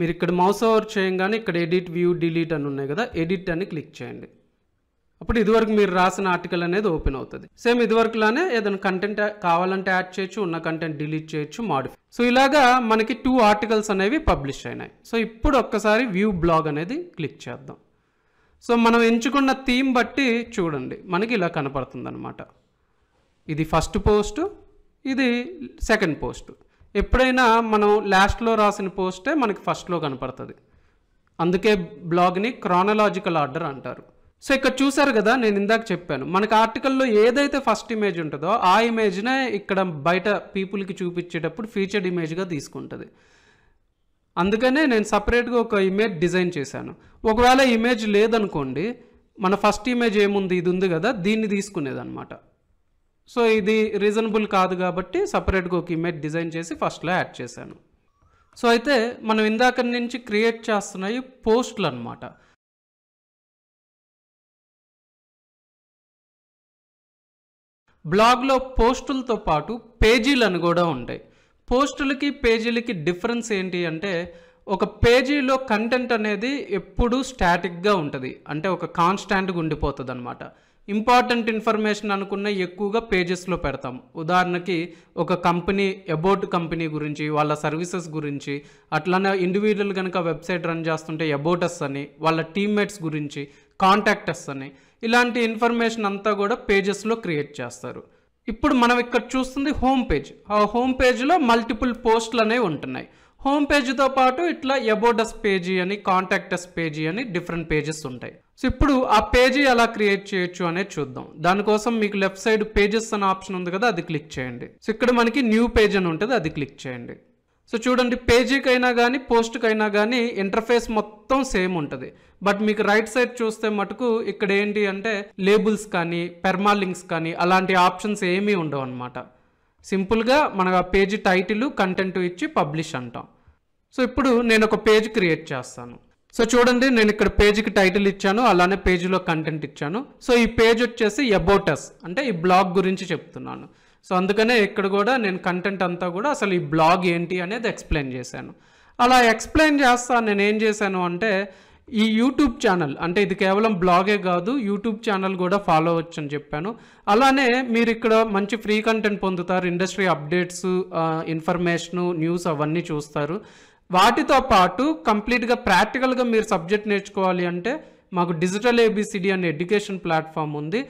Speaker 1: మీరు ఇక్కడ మౌస్ ఓవర్ చేయంగానే ఇక్కడ ఎడిట్ వ్యూ డిలీట్ అని ఉన్నాయి కదా ఎడిట్ అని క్లిక్ చేయండి అప్పుడు ఇదివరకు మీరు రాసిన ఆర్టికల్ అనేది ఓపెన్ అవుతుంది సేమ్ ఇదివరకులానే ఏదైనా కంటెంట్ కావాలంటే యాడ్ చేయొచ్చు ఉన్న కంటెంట్ డిలీట్ చేయొచ్చు మాడిఫై సో ఇలాగా మనకి టూ ఆర్టికల్స్ అనేవి పబ్లిష్ అయినాయి సో ఇప్పుడు ఒక్కసారి వ్యూ బ్లాగ్ అనేది క్లిక్ చేద్దాం సో మనం ఎంచుకున్న థీమ్ బట్టి చూడండి మనకి ఇలా కనపడుతుంది అనమాట ఇది ఫస్ట్ పోస్ట్ ఇది సెకండ్ పోస్ట్ ఎప్పుడైనా మనం లాస్ట్లో రాసిన పోస్టే మనకి ఫస్ట్లో కనపడుతుంది అందుకే బ్లాగ్ని క్రానలాజికల్ ఆర్డర్ అంటారు సో ఇక్కడ చూసారు కదా నేను ఇందాక చెప్పాను మనకు ఆర్టికల్లో ఏదైతే ఫస్ట్ ఇమేజ్ ఉంటుందో ఆ ఇమేజ్నే ఇక్కడ బయట పీపుల్కి చూపించేటప్పుడు ఫీచర్డ్ ఇమేజ్గా తీసుకుంటుంది అందుకనే నేను సపరేట్గా ఒక ఇమేజ్ డిజైన్ చేశాను ఒకవేళ ఇమేజ్ లేదనుకోండి మన ఫస్ట్ ఇమేజ్ ఏముంది ఇది ఉంది కదా దీన్ని అనమాట సో ఇది రీజనబుల్ కాదు కాబట్టి సపరేట్గా ఒక ఇమేజ్ డిజైన్ చేసి ఫస్ట్లో యాడ్ చేశాను సో అయితే మనం ఇందాక నుంచి క్రియేట్ చేస్తున్నాయి పోస్ట్లు అనమాట బ్లాగ్లో పోస్టులతో పాటు పేజీలను కూడా ఉంటాయి పోస్టులకి పేజీలకి డిఫరెన్స్ ఏంటి అంటే ఒక పేజీలో కంటెంట్ అనేది ఎప్పుడూ స్టాటిక్గా ఉంటుంది అంటే ఒక కాన్స్టాంట్గా ఉండిపోతుంది అనమాట ఇంపార్టెంట్ ఇన్ఫర్మేషన్ అనుకున్న ఎక్కువగా పేజెస్లో పెడతాం ఉదాహరణకి ఒక కంపెనీ అబౌట్ కంపెనీ గురించి వాళ్ళ సర్వీసెస్ గురించి అట్లానే ఇండివిజువల్ కనుక వెబ్సైట్ రన్ చేస్తుంటే అబౌటస్ అని వాళ్ళ టీమ్మేట్స్ గురించి కాంటాక్టర్స్ అని ఇలాంటి ఇన్ఫర్మేషన్ అంతా కూడా పేజెస్లో క్రియేట్ చేస్తారు ఇప్పుడు మనం ఇక్కడ చూస్తుంది హోమ్ పేజ్ ఆ హోమ్ పేజ్లో మల్టిపుల్ పోస్టులు అనేవి ఉంటున్నాయి హోమ్ పేజ్తో పాటు ఇట్లా ఎబోడస్ పేజీ అని కాంటాక్టస్ పేజీ అని డిఫరెంట్ పేజెస్ ఉంటాయి సో ఇప్పుడు ఆ పేజీ ఎలా క్రియేట్ చేయొచ్చు అనేది చూద్దాం దానికోసం మీకు లెఫ్ట్ సైడ్ పేజెస్ అనే ఆప్షన్ ఉంది కదా అది క్లిక్ చేయండి సో ఇక్కడ మనకి న్యూ పేజ్ అని ఉంటుంది అది క్లిక్ చేయండి సో చూడండి పేజీకైనా కానీ పోస్ట్కైనా కానీ ఇంటర్ఫేస్ మొత్తం సేమ్ ఉంటుంది బట్ మీకు రైట్ సైడ్ చూస్తే మటుకు ఇక్కడ ఏంటి అంటే లేబుల్స్ కానీ పెర్మాలింక్స్ కానీ అలాంటి ఆప్షన్స్ ఏమీ ఉండవు అనమాట సింపుల్గా మన పేజీ టైటిల్ కంటెంట్ ఇచ్చి పబ్లిష్ అంటాం సో ఇప్పుడు నేను ఒక పేజ్ క్రియేట్ చేస్తాను సో చూడండి నేను ఇక్కడ పేజీకి టైటిల్ ఇచ్చాను అలానే పేజీలో కంటెంట్ ఇచ్చాను సో ఈ పేజ్ వచ్చేసి ఎబోటస్ అంటే ఈ బ్లాగ్ గురించి చెప్తున్నాను సో అందుకనే ఇక్కడ కూడా నేను కంటెంట్ అంతా కూడా అసలు ఈ బ్లాగ్ ఏంటి అనేది ఎక్స్ప్లెయిన్ చేశాను అలా ఎక్స్ప్లెయిన్ చేస్తా నేను ఏం చేశాను అంటే ఈ యూట్యూబ్ ఛానల్ అంటే ఇది కేవలం బ్లాగే కాదు యూట్యూబ్ ఛానల్ కూడా ఫాలో అవ్వచ్చు అని చెప్పాను అలానే మీరు ఇక్కడ మంచి ఫ్రీ కంటెంట్ పొందుతారు ఇండస్ట్రీ అప్డేట్స్ ఇన్ఫర్మేషను న్యూస్ అవన్నీ చూస్తారు వాటితో పాటు కంప్లీట్గా ప్రాక్టికల్గా మీరు సబ్జెక్ట్ నేర్చుకోవాలి అంటే మాకు డిజిటల్ ఏబిసిడి అనే ఎడ్యుకేషన్ ప్లాట్ఫామ్ ఉంది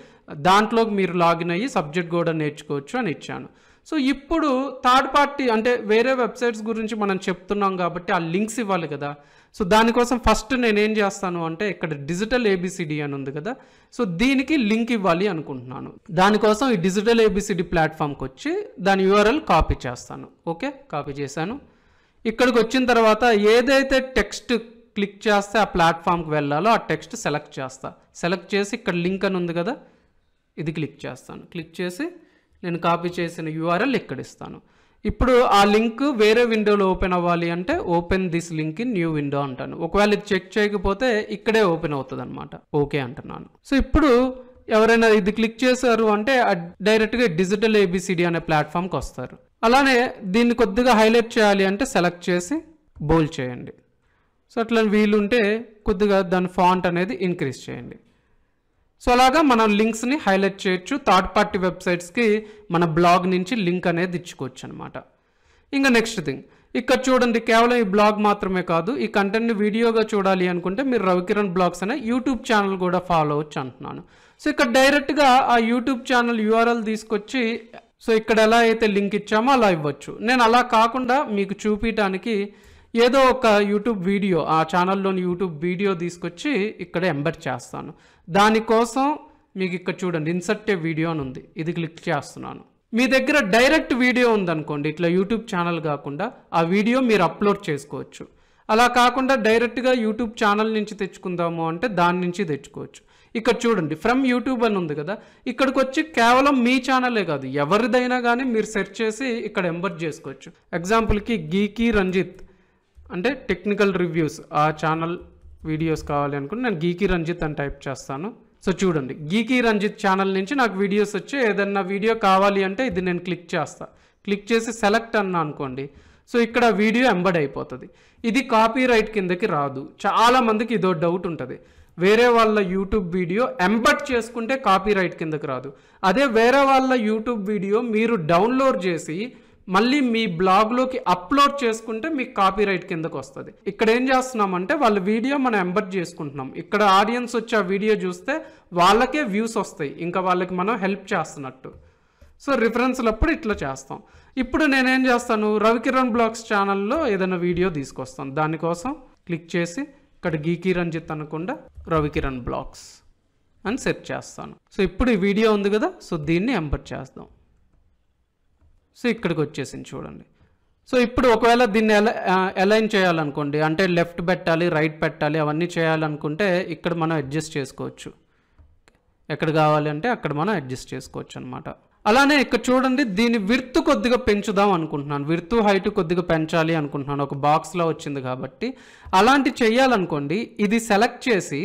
Speaker 1: దాంట్లో మీరు లాగిన్ అయ్యి సబ్జెక్ట్ కూడా నేర్చుకోవచ్చు అని ఇచ్చాను సో ఇప్పుడు థర్డ్ పార్టీ అంటే వేరే వెబ్సైట్స్ గురించి మనం చెప్తున్నాం కాబట్టి ఆ లింక్స్ ఇవ్వాలి కదా సో దానికోసం ఫస్ట్ నేనేం చేస్తాను అంటే ఇక్కడ డిజిటల్ ఏబిసిడి అని ఉంది కదా సో దీనికి లింక్ ఇవ్వాలి అనుకుంటున్నాను దానికోసం ఈ డిజిటల్ ఏబిసిడి ప్లాట్ఫామ్కి వచ్చి దాని యూఆర్ఎల్ కాపీ చేస్తాను ఓకే కాపీ చేశాను ఇక్కడికి వచ్చిన తర్వాత ఏదైతే టెక్స్ట్ క్లిక్ చేస్తే ఆ ప్లాట్ఫామ్కి వెళ్ళాలో ఆ టెక్స్ట్ సెలెక్ట్ చేస్తా సెలెక్ట్ చేసి ఇక్కడ లింక్ అని ఉంది కదా ఇది క్లిక్ చేస్తాను క్లిక్ చేసి నేను కాపీ చేసిన యూఆర్ఎల్ ఇక్కడ ఇస్తాను ఇప్పుడు ఆ లింక్ వేరే విండోలో ఓపెన్ అవ్వాలి అంటే open this link in new window అంటాను ఒకవేళ ఇది చెక్ చేయకపోతే ఇక్కడే ఓపెన్ అవుతుంది అనమాట ఓకే అంటున్నాను సో ఇప్పుడు ఎవరైనా ఇది క్లిక్ చేశారు అంటే డైరెక్ట్గా డిజిటల్ ఏబిసిడి అనే ప్లాట్ఫామ్కి వస్తారు అలానే దీన్ని కొద్దిగా హైలైట్ చేయాలి అంటే సెలెక్ట్ చేసి బోల్ చేయండి సో అట్లా వీలుంటే కొద్దిగా దాని ఫాంట్ అనేది ఇంక్రీజ్ చేయండి సో అలాగా మనం లింక్స్ని హైలైట్ చేయొచ్చు థర్డ్ పార్టీ వెబ్సైట్స్కి మన బ్లాగ్ నుంచి లింక్ అనేది ఇచ్చుకోవచ్చు అనమాట ఇంకా నెక్స్ట్ థింగ్ ఇక్కడ చూడండి కేవలం ఈ బ్లాగ్ మాత్రమే కాదు ఈ కంటెంట్ని వీడియోగా చూడాలి అనుకుంటే మీరు రవికిరణ్ బ్లాగ్స్ అనే యూట్యూబ్ ఛానల్ కూడా ఫాలో అవచ్చు అంటున్నాను సో ఇక్కడ డైరెక్ట్గా ఆ యూట్యూబ్ ఛానల్ యూఆర్ఎల్ తీసుకొచ్చి సో ఇక్కడ ఎలా అయితే లింక్ ఇచ్చామో అలా ఇవ్వచ్చు నేను అలా కాకుండా మీకు చూపించడానికి ఏదో ఒక యూట్యూబ్ వీడియో ఆ ఛానల్లోని యూట్యూబ్ వీడియో తీసుకొచ్చి ఇక్కడ ఎంబర్ చేస్తాను దానికోసం మీకు ఇక్కడ చూడండి ఇన్సర్ట్ వీడియో అని ఉంది ఇది క్లిక్ చేస్తున్నాను మీ దగ్గర డైరెక్ట్ వీడియో ఉందనుకోండి ఇట్లా యూట్యూబ్ ఛానల్ కాకుండా ఆ వీడియో మీరు అప్లోడ్ చేసుకోవచ్చు అలా కాకుండా డైరెక్ట్గా యూట్యూబ్ ఛానల్ నుంచి తెచ్చుకుందాము అంటే దాని నుంచి తెచ్చుకోవచ్చు ఇక్కడ చూడండి ఫ్రమ్ యూట్యూబ్ అని ఉంది కదా ఇక్కడికి వచ్చి కేవలం మీ ఛానలే కాదు ఎవరిదైనా కానీ మీరు సెర్చ్ చేసి ఇక్కడ ఎంబర్ చేసుకోవచ్చు ఎగ్జాంపుల్కి గీకి రంజిత్ అంటే టెక్నికల్ రివ్యూస్ ఆ ఛానల్ వీడియోస్ కావాలి అనుకుని నేను గీకి రంజిత్ అని టైప్ చేస్తాను సో చూడండి గీకి రంజిత్ ఛానల్ నుంచి నాకు వీడియోస్ వచ్చి ఏదన్నా వీడియో కావాలి అంటే ఇది నేను క్లిక్ చేస్తాను క్లిక్ చేసి సెలెక్ట్ అన్నా అనుకోండి సో ఇక్కడ వీడియో ఎంబడ్ అయిపోతుంది ఇది కాపీ రైట్ కిందకి రాదు చాలామందికి ఇదో డౌట్ ఉంటుంది వేరే వాళ్ళ యూట్యూబ్ వీడియో ఎంబడ్ చేసుకుంటే కాపీ రైట్ కిందకి రాదు అదే వేరే వాళ్ళ యూట్యూబ్ వీడియో మీరు డౌన్లోడ్ చేసి మళ్ళీ మీ బ్లాగ్లోకి అప్లోడ్ చేసుకుంటే మీకు కాపీరైట్ కిందకు వస్తుంది ఇక్కడ ఏం చేస్తున్నామంటే వాళ్ళ వీడియో మనం ఎంబర్ చేసుకుంటున్నాం ఇక్కడ ఆడియన్స్ వచ్చి ఆ వీడియో చూస్తే వాళ్ళకే వ్యూస్ వస్తాయి ఇంకా వాళ్ళకి మనం హెల్ప్ చేస్తున్నట్టు సో రిఫరెన్స్లప్పుడు ఇట్లా చేస్తాం ఇప్పుడు నేనేం చేస్తాను రవికిరణ్ బ్లాగ్స్ ఛానల్లో ఏదైనా వీడియో తీసుకొస్తాను దానికోసం క్లిక్ చేసి ఇక్కడ గీకీ రంజిత్ అనకుండా రవికిరణ్ బ్లాగ్స్ అని సెర్చ్ చేస్తాను సో ఇప్పుడు ఈ వీడియో ఉంది కదా సో దీన్ని ఎంపర్ చేస్తాం సో ఇక్కడికి వచ్చేసింది చూడండి సో ఇప్పుడు ఒకవేళ దీన్ని అలైన్ చేయాలనుకోండి అంటే లెఫ్ట్ పెట్టాలి రైట్ పెట్టాలి అవన్నీ చేయాలనుకుంటే ఇక్కడ మనం అడ్జస్ట్ చేసుకోవచ్చు ఎక్కడ కావాలి అంటే అక్కడ మనం అడ్జస్ట్ చేసుకోవచ్చు అనమాట అలానే ఇక్కడ చూడండి దీని విర్త్ కొద్దిగా పెంచుదాం అనుకుంటున్నాను విర్త్ హైట్ కొద్దిగా పెంచాలి అనుకుంటున్నాను ఒక బాక్స్లో వచ్చింది కాబట్టి అలాంటి చేయాలనుకోండి ఇది సెలెక్ట్ చేసి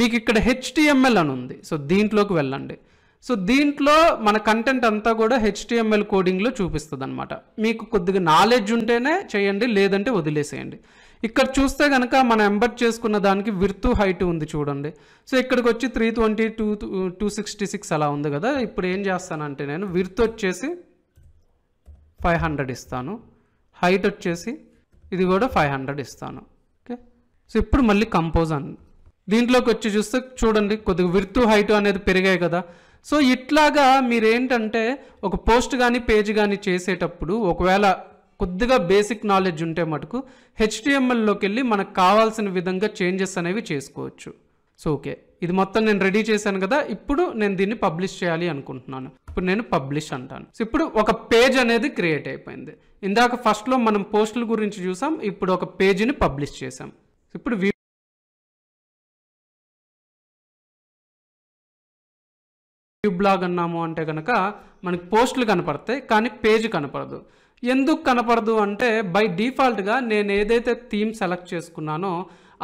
Speaker 1: మీకు ఇక్కడ హెచ్టిఎంఎల్ అని ఉంది సో దీంట్లోకి వెళ్ళండి సో దీంట్లో మన కంటెంట్ అంతా కూడా హెచ్టిఎంఎల్ కోడింగ్లో చూపిస్తుంది అనమాట మీకు కొద్దిగా నాలెడ్జ్ ఉంటేనే చేయండి లేదంటే వదిలేసేయండి ఇక్కడ చూస్తే కనుక మనం ఎంబర్ట్ చేసుకున్న దానికి విర్తు హైట్ ఉంది చూడండి సో ఇక్కడికి వచ్చి three twenty two two sixty six అలా ఉంది కదా ఇప్పుడు ఏం చేస్తానంటే నేను విర్త్ వచ్చేసి ఫైవ్ హండ్రెడ్ ఇస్తాను హైట్ వచ్చేసి ఇది కూడా ఫైవ్ హండ్రెడ్ ఇస్తాను ఓకే సో ఇప్పుడు మళ్ళీ కంపోజ్ అండి దీంట్లోకి వచ్చి చూస్తే చూడండి కొద్దిగా విర్తు హైట్ అనేది పెరిగాయి కదా సో ఇట్లాగా మీరేంటంటే ఒక పోస్ట్ కానీ పేజ్ కానీ చేసేటప్పుడు ఒకవేళ కొద్దిగా బేసిక్ నాలెడ్జ్ ఉంటే మటుకు హెచ్డిఎంఎల్లోకి వెళ్ళి మనకు కావాల్సిన విధంగా చేంజెస్ అనేవి చేసుకోవచ్చు సో ఓకే ఇది మొత్తం నేను రెడీ చేశాను కదా ఇప్పుడు నేను దీన్ని పబ్లిష్ చేయాలి అనుకుంటున్నాను ఇప్పుడు నేను పబ్లిష్ అంటాను సో ఇప్పుడు ఒక పేజ్ అనేది క్రియేట్ అయిపోయింది ఇందాక ఫస్ట్లో మనం పోస్టుల గురించి చూసాం ఇప్పుడు ఒక పేజీని పబ్లిష్ చేసాం ఇప్పుడు ట్యూబ్ బ్లాగ్ అన్నాము అంటే కనుక మనకి పోస్టులు కనపడతాయి కానీ పేజ్ కనపడదు ఎందుకు కనపడదు అంటే బై డిఫాల్ట్గా నేను ఏదైతే థీమ్ సెలెక్ట్ చేసుకున్నానో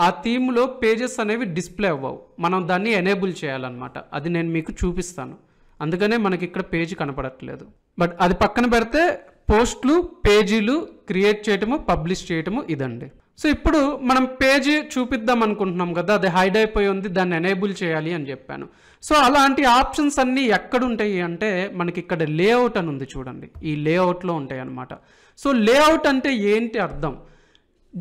Speaker 1: ఆ థీమ్లో పేజెస్ అనేవి డిస్ప్లే అవ్వవు మనం దాన్ని ఎనేబుల్ చేయాలన్నమాట అది నేను మీకు చూపిస్తాను అందుకనే మనకి ఇక్కడ పేజ్ కనపడట్లేదు బట్ అది పక్కన పెడితే పోస్ట్లు పేజీలు క్రియేట్ చేయటము పబ్లిష్ చేయటము ఇదండి సో ఇప్పుడు మనం పేజీ చూపిద్దాం అనుకుంటున్నాం కదా అది హైడ్ అయిపోయి ఉంది దాన్ని ఎనేబుల్ చేయాలి అని చెప్పాను సో అలాంటి ఆప్షన్స్ అన్నీ ఎక్కడుంటాయి అంటే మనకి ఇక్కడ లేఅవుట్ అని ఉంది చూడండి ఈ లేఅవుట్లో ఉంటాయి అన్నమాట సో లేఅవుట్ అంటే ఏంటి అర్థం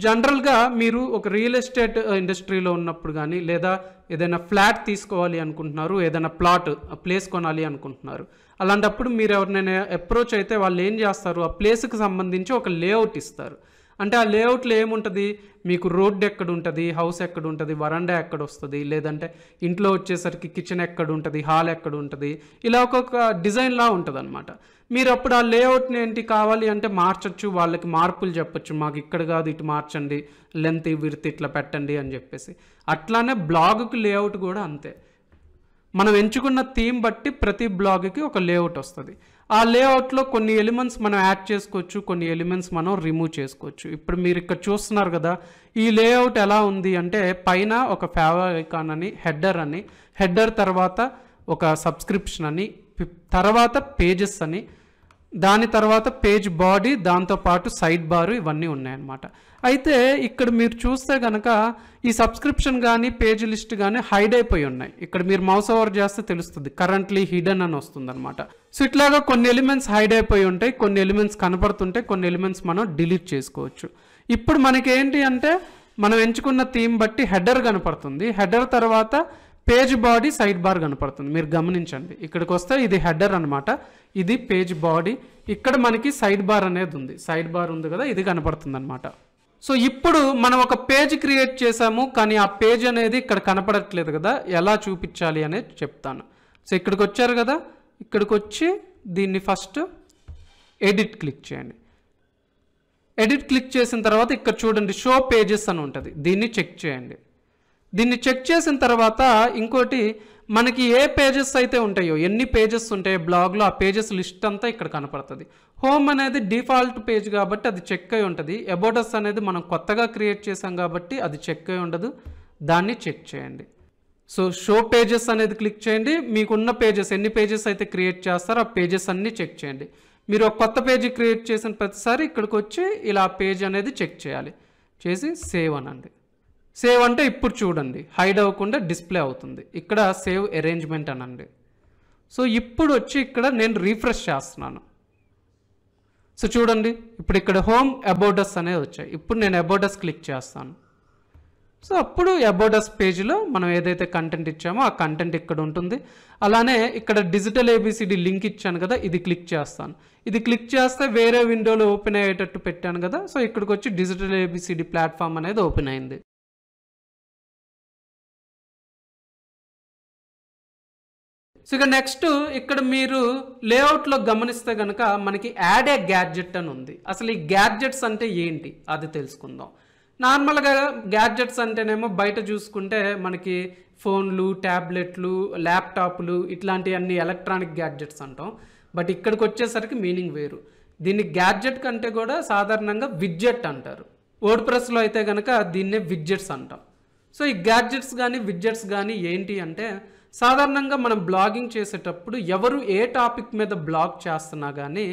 Speaker 1: జనరల్గా మీరు ఒక రియల్ ఎస్టేట్ ఇండస్ట్రీలో ఉన్నప్పుడు కానీ లేదా ఏదైనా ఫ్లాట్ తీసుకోవాలి అనుకుంటున్నారు ఏదైనా ప్లాట్ ప్లేస్ uh, కొనాలి అనుకుంటున్నారు అలాంటప్పుడు మీరు ఎవరినైనా అప్రోచ్ అయితే వాళ్ళు ఏం చేస్తారు ఆ ప్లేస్కి సంబంధించి ఒక లేఅవుట్ ఇస్తారు అంటే ఆ లేఅవుట్లో ఏముంటుంది మీకు రోడ్ ఎక్కడ ఉంటుంది హౌస్ ఎక్కడ ఉంటుంది వరండా ఎక్కడ వస్తుంది లేదంటే ఇంట్లో వచ్చేసరికి కిచెన్ ఎక్కడ ఉంటుంది హాల్ ఎక్కడ ఉంటుంది ఇలా ఒక్కొక్క డిజైన్లా ఉంటుంది అనమాట మీరు అప్పుడు ఆ లేఅవుట్ని ఏంటి కావాలి అంటే మార్చచ్చు వాళ్ళకి మార్పులు చెప్పచ్చు మాకు ఇక్కడ కాదు ఇటు మార్చండి లెంత్ విర్త్ ఇట్లా పెట్టండి అని చెప్పేసి అట్లానే బ్లాగుకి లేఅవుట్ కూడా అంతే మనం ఎంచుకున్న థీమ్ బట్టి ప్రతి బ్లాగుకి ఒక లేఅవుట్ వస్తుంది ఆ లేఅవుట్లో కొన్ని ఎలిమెంట్స్ మనం యాడ్ చేసుకోవచ్చు కొన్ని ఎలిమెంట్స్ మనం రిమూవ్ చేసుకోవచ్చు ఇప్పుడు మీరు ఇక్కడ చూస్తున్నారు కదా ఈ లేఅవుట్ ఎలా ఉంది అంటే పైన ఒక ఫేవర్ అని హెడ్డర్ అని హెడ్డర్ తర్వాత ఒక సబ్స్క్రిప్షన్ అని తర్వాత పేజెస్ అని దాని తర్వాత పేజ్ బాడీ దాంతోపాటు సైడ్ బారు ఇవన్నీ ఉన్నాయన్నమాట అయితే ఇక్కడ మీరు చూస్తే కనుక ఈ సబ్స్క్రిప్షన్ కానీ పేజ్ లిస్ట్ కానీ హైడ్ అయిపోయి ఉన్నాయి ఇక్కడ మీరు మౌస్ ఓవర్ చేస్తే తెలుస్తుంది కరెంట్లీ హిడెన్ అని వస్తుంది అనమాట సో ఇట్లాగా కొన్ని ఎలిమెంట్స్ హైడ్ అయిపోయి ఉంటాయి కొన్ని ఎలిమెంట్స్ కనపడుతుంటే కొన్ని ఎలిమెంట్స్ మనం డిలీట్ చేసుకోవచ్చు ఇప్పుడు మనకేంటి అంటే మనం ఎంచుకున్న థీమ్ బట్టి హెడర్ కనపడుతుంది హెడర్ తర్వాత పేజ్ బాడీ సైడ్ బార్ కనపడుతుంది మీరు గమనించండి ఇక్కడికి వస్తే ఇది హెడర్ అనమాట ఇది పేజ్ బాడీ ఇక్కడ మనకి సైడ్ బార్ అనేది ఉంది సైడ్ బార్ ఉంది కదా ఇది కనపడుతుంది అనమాట సో ఇప్పుడు మనం ఒక పేజ్ క్రియేట్ చేసాము కానీ ఆ పేజ్ అనేది ఇక్కడ కనపడట్లేదు కదా ఎలా చూపించాలి అనేది చెప్తాను సో ఇక్కడికి వచ్చారు కదా ఇక్కడికి వచ్చి దీన్ని ఫస్ట్ ఎడిట్ క్లిక్ చేయండి ఎడిట్ క్లిక్ చేసిన తర్వాత ఇక్కడ చూడండి షో పేజెస్ అని ఉంటుంది దీన్ని చెక్ చేయండి దీన్ని చెక్ చేసిన తర్వాత ఇంకోటి మనకి ఏ పేజెస్ అయితే ఉంటాయో ఎన్ని పేజెస్ ఉంటాయో బ్లాగ్లో ఆ పేజెస్ లిస్ట్ అంతా ఇక్కడ కనపడుతుంది హోమ్ అనేది డిఫాల్ట్ పేజ్ కాబట్టి అది చెక్ అయి ఉంటుంది ఎబోటస్ అనేది మనం కొత్తగా క్రియేట్ చేసాం కాబట్టి అది చెక్ అయి ఉండదు దాన్ని చెక్ చేయండి సో షో పేజెస్ అనేది క్లిక్ చేయండి మీకున్న పేజెస్ ఎన్ని పేజెస్ అయితే క్రియేట్ చేస్తారో ఆ పేజెస్ అన్నీ చెక్ చేయండి మీరు ఒక కొత్త పేజీ క్రియేట్ చేసిన ప్రతిసారి ఇక్కడికి వచ్చి ఇలా పేజ్ అనేది చెక్ చేయాలి చేసి సేవ్ అనండి సేవ్ అంటే ఇప్పుడు చూడండి హైడ్ అవ్వకుండా డిస్ప్లే అవుతుంది ఇక్కడ సేవ్ అరేంజ్మెంట్ అనండి సో ఇప్పుడు వచ్చి ఇక్కడ నేను రీఫ్రెష్ చేస్తున్నాను సో చూడండి ఇప్పుడు ఇక్కడ హోమ్ అబోడస్ అనేది వచ్చాయి ఇప్పుడు నేను అబోడస్ క్లిక్ చేస్తాను సో అప్పుడు అబోడస్ పేజ్లో మనం ఏదైతే కంటెంట్ ఇచ్చామో ఆ కంటెంట్ ఇక్కడ ఉంటుంది అలానే ఇక్కడ డిజిటల్ ఏబిసిడి లింక్ ఇచ్చాను కదా ఇది క్లిక్ చేస్తాను ఇది క్లిక్ చేస్తే వేరే విండోలో ఓపెన్ అయ్యేటట్టు పెట్టాను కదా సో ఇక్కడికి వచ్చి డిజిటల్ ఏబిసిడి ప్లాట్ఫామ్ అనేది ఓపెన్ అయింది సో ఇక నెక్స్ట్ ఇక్కడ మీరు లేఅవుట్లో గమనిస్తే కనుక మనకి యాడ్ ఏ గ్యాడ్జెట్ అని ఉంది అసలు ఈ గ్యాడ్జెట్స్ అంటే ఏంటి అది తెలుసుకుందాం నార్మల్గా గ్యాడ్జెట్స్ అంటేనేమో బయట చూసుకుంటే మనకి ఫోన్లు ట్యాబ్లెట్లు ల్యాప్టాప్లు ఇట్లాంటి అన్ని ఎలక్ట్రానిక్ గ్యాడ్జెట్స్ అంటాం బట్ ఇక్కడికి వచ్చేసరికి మీనింగ్ వేరు దీన్ని గ్యాడ్జెట్ కంటే కూడా సాధారణంగా విడ్జెట్ అంటారు ఓడ్ ప్రెస్లో అయితే కనుక దీన్నే విడ్జెట్స్ అంటాం సో ఈ గ్యాడ్జెట్స్ కానీ విడ్జెట్స్ కానీ ఏంటి అంటే సాధారణంగా మనం బ్లాగింగ్ చేసేటప్పుడు ఎవరు ఏ టాపిక్ మీద బ్లాగ్ చేస్తున్నా కానీ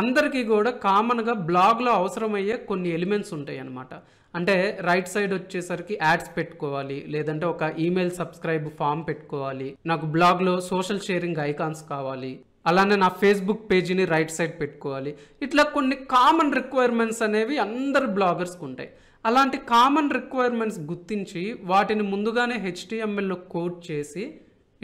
Speaker 1: అందరికీ కూడా కామన్గా బ్లాగ్లో అవసరమయ్యే కొన్ని ఎలిమెంట్స్ ఉంటాయి అన్నమాట అంటే రైట్ సైడ్ వచ్చేసరికి యాడ్స్ పెట్టుకోవాలి లేదంటే ఒక ఈమెయిల్ సబ్స్క్రైబ్ ఫామ్ పెట్టుకోవాలి నాకు బ్లాగ్లో సోషల్ షేరింగ్ ఐకాన్స్ కావాలి అలానే నా ఫేస్బుక్ పేజీని రైట్ సైడ్ పెట్టుకోవాలి ఇట్లా కొన్ని కామన్ రిక్వైర్మెంట్స్ అనేవి అందరు బ్లాగర్స్కి ఉంటాయి అలాంటి కామన్ రిక్వైర్మెంట్స్ గుర్తించి వాటిని ముందుగానే హెచ్టిఎంఎల్లో కోట్ చేసి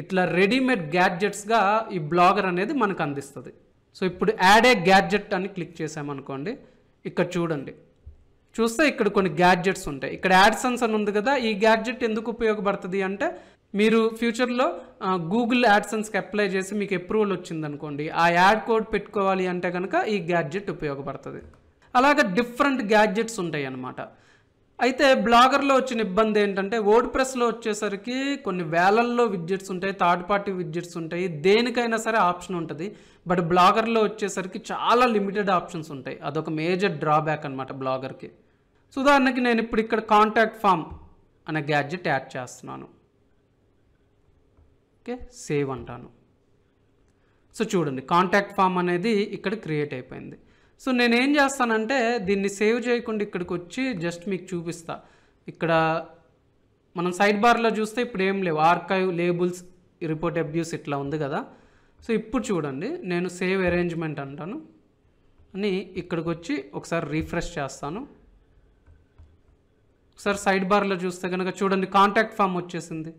Speaker 1: ఇట్లా రెడీమేడ్ గ్యాడ్జెట్స్గా ఈ బ్లాగర్ అనేది మనకు అందిస్తుంది సో ఇప్పుడు యాడ్ ఏ గ్యాడ్జెట్ అని క్లిక్ చేసామనుకోండి ఇక్కడ చూడండి చూస్తే ఇక్కడ కొన్ని గ్యాడ్జెట్స్ ఉంటాయి ఇక్కడ యాడ్సన్స్ అని ఉంది కదా ఈ గ్యాడ్జెట్ ఎందుకు ఉపయోగపడుతుంది అంటే మీరు ఫ్యూచర్లో గూగుల్ యాడ్సన్స్కి అప్లై చేసి మీకు అప్రూవల్ వచ్చిందనుకోండి ఆ యాడ్ కోడ్ పెట్టుకోవాలి అంటే కనుక ఈ గ్యాడ్జెట్ ఉపయోగపడుతుంది అలాగే డిఫరెంట్ గ్యాడ్జెట్స్ ఉంటాయి అన్నమాట అయితే బ్లాగర్లో వచ్చిన ఇబ్బంది ఏంటంటే ఓడ్ ప్రెస్లో వచ్చేసరికి కొన్ని వేలల్లో విడ్జెట్స్ ఉంటాయి థర్డ్ పార్టీ విడ్జెట్స్ ఉంటాయి దేనికైనా సరే ఆప్షన్ ఉంటుంది బట్ బ్లాగర్లో వచ్చేసరికి చాలా లిమిటెడ్ ఆప్షన్స్ ఉంటాయి అదొక మేజర్ డ్రాబ్యాక్ అనమాట బ్లాగర్కి సో ఉదాహరణకి నేను ఇప్పుడు ఇక్కడ కాంటాక్ట్ ఫామ్ అనే గ్యాడ్జెట్ యాడ్ చేస్తున్నాను ఓకే సేవ్ అంటాను సో చూడండి కాంటాక్ట్ ఫామ్ అనేది ఇక్కడ క్రియేట్ అయిపోయింది సో నేనేం చేస్తానంటే దీన్ని సేవ్ చేయకుండా ఇక్కడికి వచ్చి జస్ట్ మీకు చూపిస్తా ఇక్కడ మనం సైడ్ బార్లో చూస్తే ఇప్పుడు ఏం లేవు ఆర్కైవ్ లేబుల్స్ రిపోర్ట్ అబ్యూస్ ఇట్లా ఉంది కదా సో ఇప్పుడు చూడండి నేను సేవ్ అరేంజ్మెంట్ అంటాను అని ఇక్కడికి వచ్చి ఒకసారి రీఫ్రెష్ చేస్తాను ఒకసారి సైడ్ బార్లో చూస్తే కనుక చూడండి కాంటాక్ట్ ఫామ్ వచ్చేసింది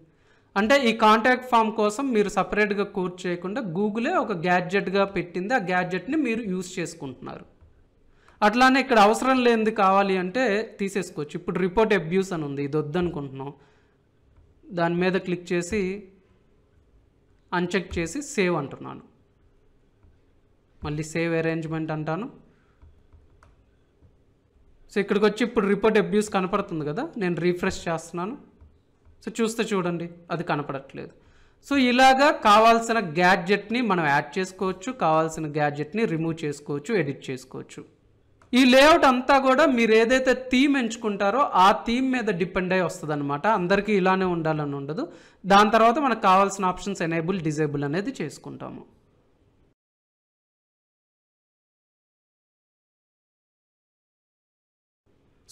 Speaker 1: అంటే ఈ కాంటాక్ట్ ఫామ్ కోసం మీరు సపరేట్గా కోర్స్ చేయకుండా గూగులే ఒక గ్యాడ్జెట్గా పెట్టింది ఆ గ్యాడ్జెట్ని మీరు యూజ్ చేసుకుంటున్నారు అట్లానే ఇక్కడ అవసరం లేనిది కావాలి అంటే తీసేసుకోవచ్చు ఇప్పుడు రిపోర్ట్ అబ్యూస్ అని ఉంది ఇది వద్దనుకుంటున్నాం దాని మీద క్లిక్ చేసి అన్చెక్ చేసి సేవ్ అంటున్నాను మళ్ళీ సేవ్ అరేంజ్మెంట్ అంటాను సో ఇక్కడికి వచ్చి ఇప్పుడు రిపోర్ట్ అబ్యూస్ కనపడుతుంది కదా నేను రీఫ్రెష్ చేస్తున్నాను సో చూస్తే చూడండి అది కనపడట్లేదు సో ఇలాగా కావాల్సిన గ్యాడ్జెట్ని మనం యాడ్ చేసుకోవచ్చు కావాల్సిన గ్యాడ్జెట్ని రిమూవ్ చేసుకోవచ్చు ఎడిట్ చేసుకోవచ్చు ఈ లేఅవుట్ అంతా కూడా మీరు ఏదైతే థీమ్ ఎంచుకుంటారో ఆ థీమ్ మీద డిపెండ్ అయి వస్తుంది అనమాట అందరికీ ఇలానే ఉండాలని ఉండదు దాని తర్వాత మనకు కావాల్సిన ఆప్షన్స్ ఎనేబుల్ డిజేబుల్ అనేది చేసుకుంటాము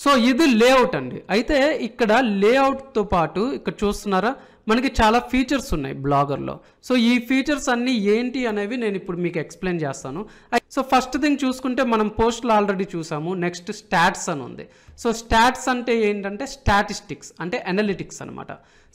Speaker 1: సో ఇది లేఅవుట్ అండి అయితే ఇక్కడ లేఅవుట్తో పాటు ఇక్కడ చూస్తున్నారా మనకి చాలా ఫీచర్స్ ఉన్నాయి బ్లాగర్లో సో ఈ ఫీచర్స్ అన్నీ ఏంటి అనేవి నేను ఇప్పుడు మీకు ఎక్స్ప్లెయిన్ చేస్తాను సో ఫస్ట్ థింగ్ చూసుకుంటే మనం పోస్టులు ఆల్రెడీ చూసాము నెక్స్ట్ స్టాట్స్ అని ఉంది సో స్టాట్స్ అంటే ఏంటంటే స్టాటిస్టిక్స్ అంటే అనలిటిక్స్ అనమాట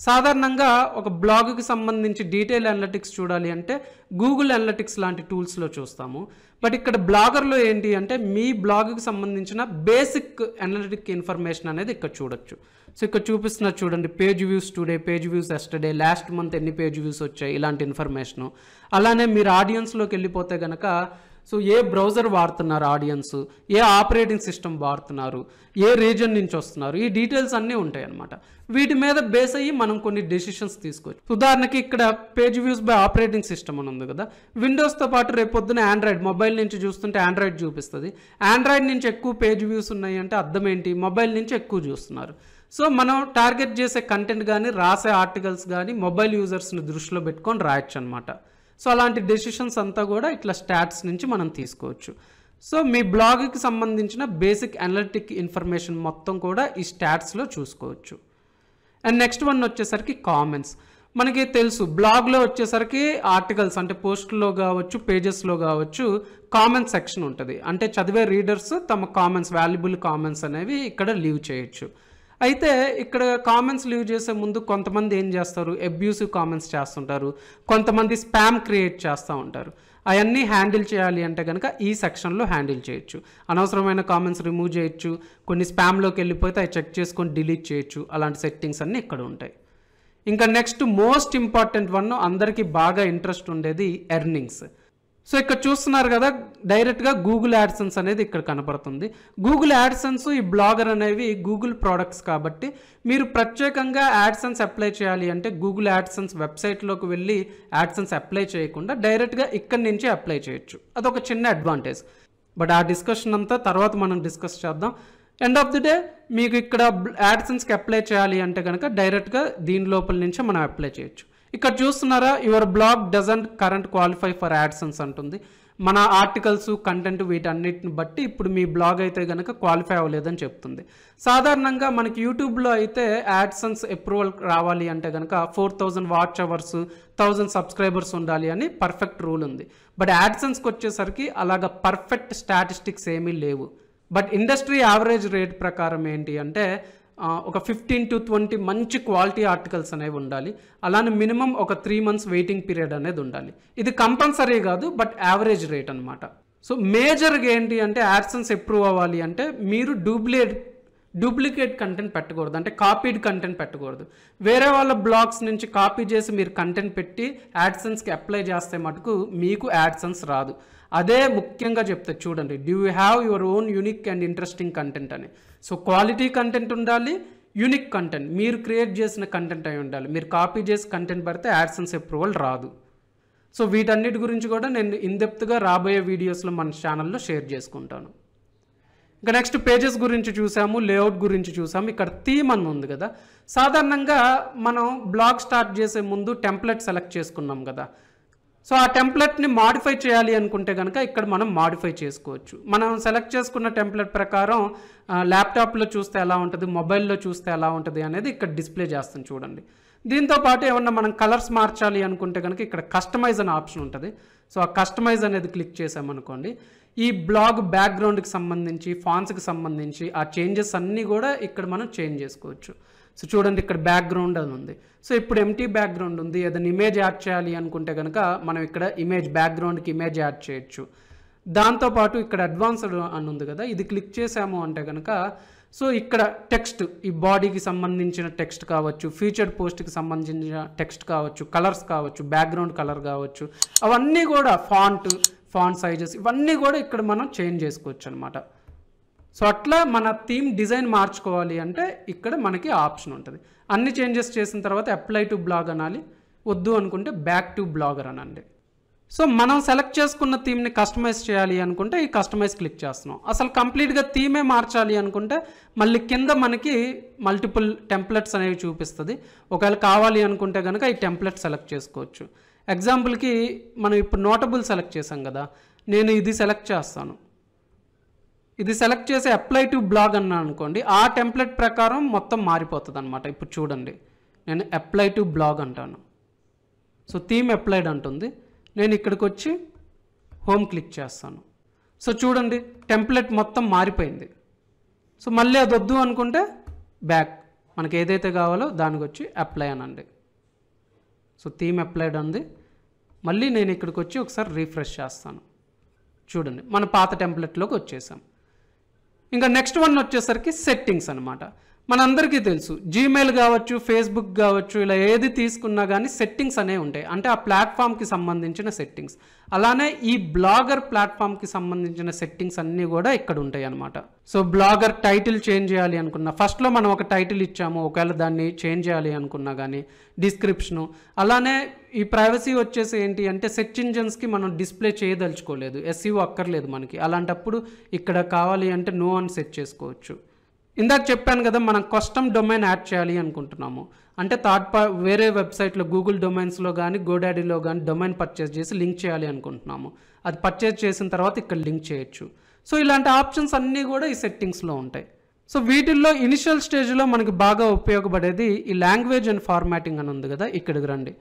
Speaker 1: సాధారణంగా ఒక బ్లాగ్కి సంబంధించి డీటెయిల్ అనలిటిక్స్ చూడాలి అంటే గూగుల్ అనలిటిక్స్ లాంటి టూల్స్లో చూస్తాము బట్ ఇక్కడ బ్లాగర్లో ఏంటి అంటే మీ బ్లాగ్కి సంబంధించిన బేసిక్ అనలిటిక్ ఇన్ఫర్మేషన్ అనేది ఇక్కడ చూడొచ్చు సో ఇక్కడ చూపిస్తున్న చూడండి page views today page views yesterday last month ఎన్ని పేజ్ వ్యూస్ వచ్చాయి ఇలాంటి ఇన్ఫర్మేషన్ అలానే మీరు ఆడియన్స్లోకి వెళ్ళిపోతే కనుక సో ఏ బ్రౌజర్ వాడుతున్నారు ఆడియన్స్ ఏ ఆపరేటింగ్ సిస్టమ్ వాడుతున్నారు ఏ రీజన్ నుంచి వస్తున్నారు ఈ డీటెయిల్స్ అన్నీ ఉంటాయి అనమాట వీటి మీద బేస్ అయ్యి మనం కొన్ని డెసిషన్స్ తీసుకోవచ్చు ఉదాహరణకి ఇక్కడ page views by operating system అని ఉంది కదా విండోస్తో పాటు రేపొద్దున ఆండ్రాయిడ్ మొబైల్ నుంచి చూస్తుంటే ఆండ్రాయిడ్ చూపిస్తుంది ఆండ్రాయిడ్ నుంచి ఎక్కువ పేజ్ వ్యూస్ ఉన్నాయి అంటే అర్థం ఏంటి మొబైల్ నుంచి ఎక్కువ చూస్తున్నారు సో మనం టార్గెట్ చేసే కంటెంట్ కానీ రాసే ఆర్టికల్స్ కానీ మొబైల్ యూజర్స్ని దృష్టిలో పెట్టుకొని రాయొచ్చు అనమాట సో అలాంటి డెసిషన్స్ అంతా కూడా ఇట్లా స్టాట్స్ నుంచి మనం తీసుకోవచ్చు సో మీ బ్లాగ్కి సంబంధించిన బేసిక్ అనలిటిక్ ఇన్ఫర్మేషన్ మొత్తం కూడా ఈ స్టాట్స్లో చూసుకోవచ్చు అండ్ నెక్స్ట్ వన్ వచ్చేసరికి కామెంట్స్ మనకి తెలుసు బ్లాగ్లో వచ్చేసరికి ఆర్టికల్స్ అంటే పోస్ట్లో కావచ్చు పేజెస్లో కావచ్చు కామెంట్ సెక్షన్ ఉంటుంది అంటే చదివే రీడర్స్ తమ కామెంట్స్ వాల్యుబుల్ కామెంట్స్ అనేవి ఇక్కడ లీవ్ చేయొచ్చు అయితే ఇక్కడ కామెంట్స్ లీవ్ చేసే ముందు కొంతమంది ఏం చేస్తారు అబ్యూసివ్ కామెంట్స్ చేస్తుంటారు కొంతమంది స్పామ్ క్రియేట్ చేస్తూ ఉంటారు అవన్నీ హ్యాండిల్ చేయాలి అంటే కనుక ఈ సెక్షన్లో హ్యాండిల్ చేయొచ్చు అనవసరమైన కామెంట్స్ రిమూవ్ చేయొచ్చు కొన్ని స్పామ్లోకి వెళ్ళిపోతే అవి చెక్ చేసుకొని డిలీట్ చేయొచ్చు అలాంటి సెట్టింగ్స్ అన్నీ ఇక్కడ ఉంటాయి ఇంకా నెక్స్ట్ మోస్ట్ ఇంపార్టెంట్ వన్ అందరికీ బాగా ఇంట్రెస్ట్ ఉండేది ఎర్నింగ్స్ సో ఇక్కడ చూస్తున్నారు కదా డైరెక్ట్గా గూగుల్ యాడ్సన్స్ అనేది ఇక్కడ కనపడుతుంది గూగుల్ యాడ్సన్స్ ఈ బ్లాగర్ అనేవి గూగుల్ ప్రోడక్ట్స్ కాబట్టి మీరు ప్రత్యేకంగా యాడ్సన్స్ అప్లై చేయాలి అంటే గూగుల్ యాడ్సన్స్ వెబ్సైట్లోకి వెళ్ళి యాడ్సన్స్ అప్లై చేయకుండా డైరెక్ట్గా ఇక్కడి నుంచి అప్లై చేయొచ్చు అదొక చిన్న అడ్వాంటేజ్ బట్ ఆ డిస్కషన్ అంతా తర్వాత మనం డిస్కస్ చేద్దాం ఎండ్ ఆఫ్ ది డే మీకు ఇక్కడ యాడ్సన్స్కి అప్లై చేయాలి అంటే కనుక డైరెక్ట్గా దీని లోపల నుంచే మనం అప్లై చేయొచ్చు ఇక్కడ చూస్తున్నారా your blog doesn't current qualify for AdSense అంటుంది మన ఆర్టికల్స్ కంటెంట్ వీటన్నిటిని బట్టి ఇప్పుడు మీ బ్లాగ్ అయితే కనుక క్వాలిఫై అవ్వలేదని చెప్తుంది సాధారణంగా మనకి యూట్యూబ్లో అయితే యాడ్సన్స్ అప్రూవల్ రావాలి అంటే కనుక four thousand watch hours thousand subscribers ఉండాలి అని పర్ఫెక్ట్ రూల్ ఉంది బట్ యాడ్సన్స్కి వచ్చేసరికి అలాగ పర్ఫెక్ట్ స్టాటిస్టిక్స్ ఏమీ లేవు బట్ ఇండస్ట్రీ యావరేజ్ రేట్ ప్రకారం ఏంటి అంటే ఒక ఫిఫ్టీన్ టు ట్వంటీ మంచి క్వాలిటీ ఆర్టికల్స్ అనేవి ఉండాలి అలానే మినిమం ఒక త్రీ మంత్స్ వెయిటింగ్ పీరియడ్ అనేది ఉండాలి ఇది కంపల్సరీ కాదు బట్ యావరేజ్ రేట్ అనమాట సో మేజర్గా ఏంటి అంటే యాడ్సన్స్ ఎప్రూవ్ అవ్వాలి అంటే మీరు డూప్లికేట్ డూప్లికేట్ కంటెంట్ పెట్టకూడదు అంటే కాపీడ్ కంటెంట్ పెట్టకూడదు వేరే వాళ్ళ బ్లాగ్స్ నుంచి కాపీ చేసి మీరు కంటెంట్ పెట్టి యాడ్సన్స్కి అప్లై చేస్తే మటుకు మీకు యాడ్సన్స్ రాదు అదే ముఖ్యంగా చెప్తే చూడండి do you have your own unique and interesting content అని సో క్వాలిటీ కంటెంట్ ఉండాలి యూనిక్ కంటెంట్ మీరు క్రియేట్ చేసిన కంటెంట్ అయి ఉండాలి మీరు కాపీ చేసి కంటెంట్ పడితే యాడ్సన్స్ అప్రూవల్ రాదు సో వీటన్నిటి గురించి కూడా నేను ఇందెప్త్గా రాబోయే వీడియోస్లో మన ఛానల్లో షేర్ చేసుకుంటాను ఇంకా నెక్స్ట్ పేజెస్ గురించి చూసాము లేఅవుట్ గురించి చూసాము ఇక్కడ థీమ్ అని ఉంది కదా సాధారణంగా మనం బ్లాగ్ స్టార్ట్ చేసే ముందు టెంప్లెట్ సెలెక్ట్ చేసుకున్నాం కదా సో ఆ టెంప్లెట్ని మాడిఫై చేయాలి అనుకుంటే కనుక ఇక్కడ మనం మాడిఫై చేసుకోవచ్చు మనం సెలెక్ట్ చేసుకున్న టెంప్లెట్ ప్రకారం ల్యాప్టాప్లో చూస్తే ఎలా ఉంటుంది మొబైల్లో చూస్తే ఎలా ఉంటుంది అనేది ఇక్కడ డిస్ప్లే చేస్తాం చూడండి దీంతో పాటు ఏమన్నా మనం కలర్స్ మార్చాలి అనుకుంటే కనుక ఇక్కడ కస్టమైజ్ అనే ఆప్షన్ ఉంటుంది సో ఆ కస్టమైజ్ అనేది క్లిక్ చేసామనుకోండి ఈ బ్లాగ్ బ్యాక్గ్రౌండ్కి సంబంధించి ఫాన్స్కి సంబంధించి ఆ చేంజెస్ అన్నీ కూడా ఇక్కడ మనం చేంజ్ చేసుకోవచ్చు సో చూడండి ఇక్కడ బ్యాక్గ్రౌండ్ అని ఉంది సో ఇప్పుడు ఎంటీ బ్యాక్గ్రౌండ్ ఉంది ఏదైనా ఇమేజ్ యాడ్ చేయాలి అనుకుంటే కనుక మనం ఇక్కడ ఇమేజ్ బ్యాక్గ్రౌండ్కి ఇమేజ్ యాడ్ చేయొచ్చు దాంతోపాటు ఇక్కడ అడ్వాన్స్డ్ అని ఉంది కదా ఇది క్లిక్ చేసాము అంటే కనుక సో ఇక్కడ టెక్స్ట్ ఈ బాడీకి సంబంధించిన టెక్స్ట్ కావచ్చు ఫీచర్ పోస్ట్కి సంబంధించిన టెక్స్ట్ కావచ్చు కలర్స్ కావచ్చు బ్యాక్గ్రౌండ్ కలర్ కావచ్చు అవన్నీ కూడా ఫాంట్ ఫాంట్ సైజెస్ ఇవన్నీ కూడా ఇక్కడ మనం చేంజ్ చేసుకోవచ్చు అనమాట సో అట్లా మన థీమ్ డిజైన్ మార్చుకోవాలి అంటే ఇక్కడ మనకి ఆప్షన్ ఉంటుంది అన్ని చేంజెస్ చేసిన తర్వాత అప్లై టు బ్లాగ్ అనాలి వద్దు అనుకుంటే బ్యాక్ టు బ్లాగర్ అనండి సో మనం సెలెక్ట్ చేసుకున్న థీమ్ని కస్టమైజ్ చేయాలి అనుకుంటే ఈ కస్టమైజ్ క్లిక్ చేస్తున్నాం అసలు కంప్లీట్గా థీమే మార్చాలి అనుకుంటే మళ్ళీ కింద మనకి మల్టిపుల్ టెంప్లెట్స్ అనేవి చూపిస్తుంది ఒకవేళ కావాలి అనుకుంటే కనుక ఈ టెంప్లెట్ సెలెక్ట్ చేసుకోవచ్చు ఎగ్జాంపుల్కి మనం ఇప్పుడు నోటబుల్ సెలెక్ట్ చేసాం కదా నేను ఇది సెలెక్ట్ చేస్తాను ఇది సెలెక్ట్ చేసి అప్లై టు బ్లాగ్ అన్నాను అనుకోండి ఆ టెంప్లెట్ ప్రకారం మొత్తం మారిపోతుంది అనమాట ఇప్పుడు చూడండి నేను అప్లై టు బ్లాగ్ అంటాను సో థీమ్ అప్లైడ్ అంటుంది నేను ఇక్కడికి వచ్చి హోమ్ క్లిక్ చేస్తాను సో చూడండి టెంప్లెట్ మొత్తం మారిపోయింది సో మళ్ళీ అది వద్దు అనుకుంటే బ్యాక్ మనకి ఏదైతే కావాలో దానికి వచ్చి అప్లై అనండి సో థీమ్ అప్లైడ్ అంది మళ్ళీ నేను ఇక్కడికి వచ్చి ఒకసారి రీఫ్రెష్ చేస్తాను చూడండి మన పాత టెంప్లెట్లోకి వచ్చేసాము ఇంకా నెక్స్ట్ వన్ వచ్చేసరికి సెట్టింగ్స్ అనమాట మనందరికీ తెలుసు జీమెయిల్ కావచ్చు ఫేస్బుక్ కావచ్చు ఇలా ఏది తీసుకున్నా కానీ సెట్టింగ్స్ అనేవి ఉంటాయి అంటే ఆ ప్లాట్ఫామ్కి సంబంధించిన సెట్టింగ్స్ అలానే ఈ బ్లాగర్ ప్లాట్ఫామ్కి సంబంధించిన సెట్టింగ్స్ అన్నీ కూడా ఇక్కడ ఉంటాయి అనమాట సో బ్లాగర్ టైటిల్ చేంజ్ చేయాలి అనుకున్నా ఫస్ట్లో మనం ఒక టైటిల్ ఇచ్చాము ఒకవేళ దాన్ని చేంజ్ చేయాలి అనుకున్నా కానీ డిస్క్రిప్షను అలానే ఈ ప్రైవసీ వచ్చేసి ఏంటి అంటే సెర్చ్ ఇంజన్స్కి మనం డిస్ప్లే చేయదలుచుకోలేదు ఎస్ఈఓ అక్కర్లేదు మనకి అలాంటప్పుడు ఇక్కడ కావాలి అంటే నో అని సెట్ చేసుకోవచ్చు ఇందాక చెప్పాను కదా మనం కస్టమ్ డొమైన్ యాడ్ చేయాలి అనుకుంటున్నాము అంటే థర్డ్ పా వేరే వెబ్సైట్లో గూగుల్ డొమైన్స్లో కానీ గోడాడీలో కానీ డొమైన్ పర్చేస్ చేసి లింక్ చేయాలి అనుకుంటున్నాము అది పర్చేస్ చేసిన తర్వాత ఇక్కడ లింక్ చేయొచ్చు సో ఇలాంటి ఆప్షన్స్ అన్నీ కూడా ఈ సెట్టింగ్స్లో ఉంటాయి సో వీటిల్లో ఇనిషియల్ స్టేజ్లో మనకి బాగా ఉపయోగపడేది ఈ లాంగ్వేజ్ అండ్ ఫార్మాటింగ్ అని ఉంది కదా ఇక్కడికి రండి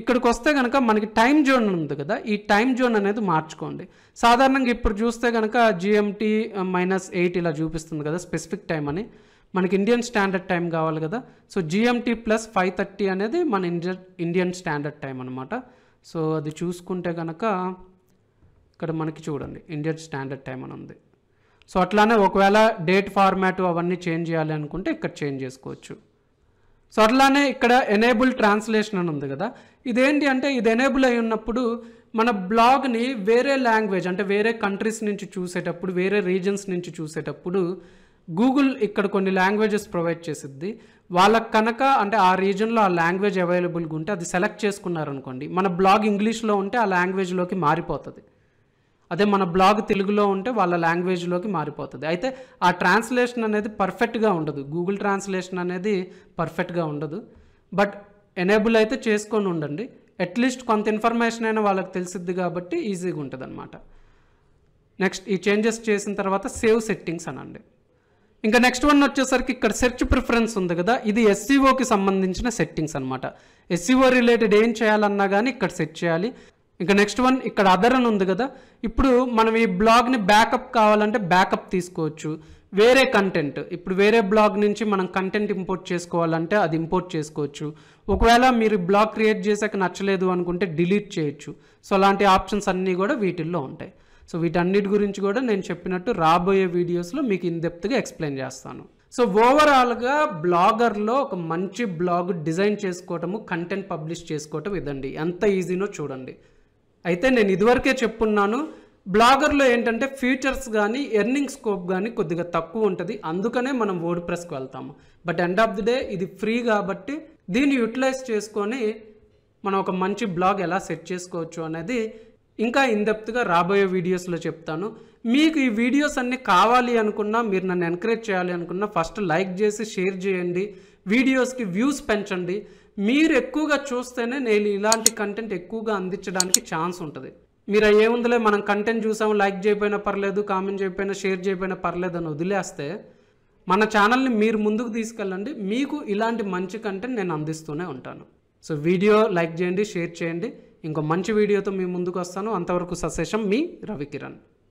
Speaker 1: ఇక్కడికి వస్తే కనుక మనకి టైం జోన్ ఉంది కదా ఈ టైం జోన్ అనేది మార్చుకోండి సాధారణంగా ఇప్పుడు చూస్తే కనుక జిఎంటీ మైనస్ ఎయిట్ ఇలా చూపిస్తుంది కదా స్పెసిఫిక్ టైం అని మనకి ఇండియన్ స్టాండర్డ్ టైం కావాలి కదా so GMT plus five thirty అనేది మన ఇండియన్ ఇండియన్ స్టాండర్డ్ టైం అనమాట సో అది చూసుకుంటే కనుక ఇక్కడ మనకి చూడండి ఇండియన్ స్టాండర్డ్ టైం అని ఉంది సో అట్లానే ఒకవేళ డేట్ ఫార్మాట్ అవన్నీ చేంజ్ చేయాలి అనుకుంటే ఇక్కడ చేంజ్ చేసుకోవచ్చు సో అట్లానే ఇక్కడ ఎనేబుల్ ట్రాన్స్లేషన్ అని ఉంది కదా ఇదేంటి అంటే ఇది ఎనేబుల్ అయి ఉన్నప్పుడు మన బ్లాగ్ని వేరే లాంగ్వేజ్ అంటే వేరే కంట్రీస్ నుంచి చూసేటప్పుడు వేరే రీజన్స్ నుంచి చూసేటప్పుడు గూగుల్ ఇక్కడ కొన్ని లాంగ్వేజెస్ ప్రొవైడ్ చేసిద్ది వాళ్ళకి కనుక అంటే ఆ రీజన్లో ఆ లాంగ్వేజ్ అవైలబుల్గా ఉంటే అది సెలెక్ట్ చేసుకున్నారనుకోండి మన బ్లాగ్ ఇంగ్లీష్లో ఉంటే ఆ లాంగ్వేజ్లోకి మారిపోతుంది అదే మన బ్లాగ్ తెలుగులో ఉంటే వాళ్ళ లాంగ్వేజ్లోకి మారిపోతుంది అయితే ఆ ట్రాన్స్లేషన్ అనేది పర్ఫెక్ట్గా ఉండదు గూగుల్ ట్రాన్స్లేషన్ అనేది పర్ఫెక్ట్గా ఉండదు బట్ ఎనేబుల్ అయితే చేసుకొని ఉండండి అట్లీస్ట్ కొంత ఇన్ఫర్మేషన్ అయినా వాళ్ళకి తెలిసిద్ది కాబట్టి ఈజీగా ఉంటుంది అనమాట నెక్స్ట్ ఈ చేంజెస్ చేసిన తర్వాత సేవ్ సెట్టింగ్స్ అనండి ఇంకా నెక్స్ట్ వన్ వచ్చేసరికి ఇక్కడ సెర్చ్ ప్రిఫరెన్స్ ఉంది కదా ఇది ఎస్సీఓకి e సంబంధించిన సెట్టింగ్స్ అనమాట ఎస్సీఓ రిలేటెడ్ ఏం చేయాలన్నా కానీ ఇక్కడ సెట్ చేయాలి ఇంకా నెక్స్ట్ వన్ ఇక్కడ అదర్ అని ఉంది కదా ఇప్పుడు మనం ఈ బ్లాగ్ని బ్యాకప్ కావాలంటే బ్యాకప్ తీసుకోవచ్చు వేరే కంటెంట్ ఇప్పుడు వేరే బ్లాగ్ నుంచి మనం కంటెంట్ ఇంపోర్ట్ చేసుకోవాలంటే అది ఇంపోర్ట్ చేసుకోవచ్చు ఒకవేళ మీరు బ్లాగ్ క్రియేట్ చేశాక నచ్చలేదు అనుకుంటే డిలీట్ చేయొచ్చు సో అలాంటి ఆప్షన్స్ అన్నీ కూడా వీటిల్లో ఉంటాయి సో వీటన్నిటి గురించి కూడా నేను చెప్పినట్టు రాబోయే వీడియోస్లో మీకు ఇందెప్త్గా ఎక్స్ప్లెయిన్ చేస్తాను సో ఓవరాల్గా బ్లాగర్లో ఒక మంచి బ్లాగ్ డిజైన్ చేసుకోవటము కంటెంట్ పబ్లిష్ చేసుకోవటం ఇదండి ఎంత ఈజీనో చూడండి అయితే నేను ఇదివరకే చెప్పున్నాను బ్లాగర్లో ఏంటంటే ఫ్యూచర్స్ కానీ ఎర్నింగ్ స్కోప్ కానీ కొద్దిగా తక్కువ ఉంటుంది అందుకనే మనం వర్డ్ ప్రెస్కి వెళ్తాము but end of the day ఇది ఫ్రీ కాబట్టి దీన్ని యూటిలైజ్ చేసుకొని మనం ఒక మంచి బ్లాగ్ ఎలా సెట్ చేసుకోవచ్చు అనేది ఇంకా ఇందెప్త్గా రాబోయే వీడియోస్లో చెప్తాను మీకు ఈ వీడియోస్ అన్నీ కావాలి అనుకున్నా మీరు నన్ను ఎంకరేజ్ చేయాలి అనుకున్నా ఫస్ట్ లైక్ చేసి షేర్ చేయండి వీడియోస్కి వ్యూస్ పెంచండి మీరు ఎక్కువగా చూస్తేనే నేను ఇలాంటి కంటెంట్ ఎక్కువగా అందించడానికి ఛాన్స్ ఉంటుంది మీరు ఏముందిలే మనం కంటెంట్ చూసాము లైక్ చేయకపోయినా పర్లేదు కామెంట్ చేయకపోయినా షేర్ చేయకపోయినా పర్లేదు అని వదిలేస్తే మన ఛానల్ని మీరు ముందుకు తీసుకెళ్ళండి మీకు ఇలాంటి మంచి కంటెంట్ నేను అందిస్తూనే ఉంటాను సో వీడియో లైక్ చేయండి షేర్ చేయండి ఇంకో మంచి వీడియోతో మీ ముందుకు వస్తాను అంతవరకు ససేషం మీ రవికిరణ్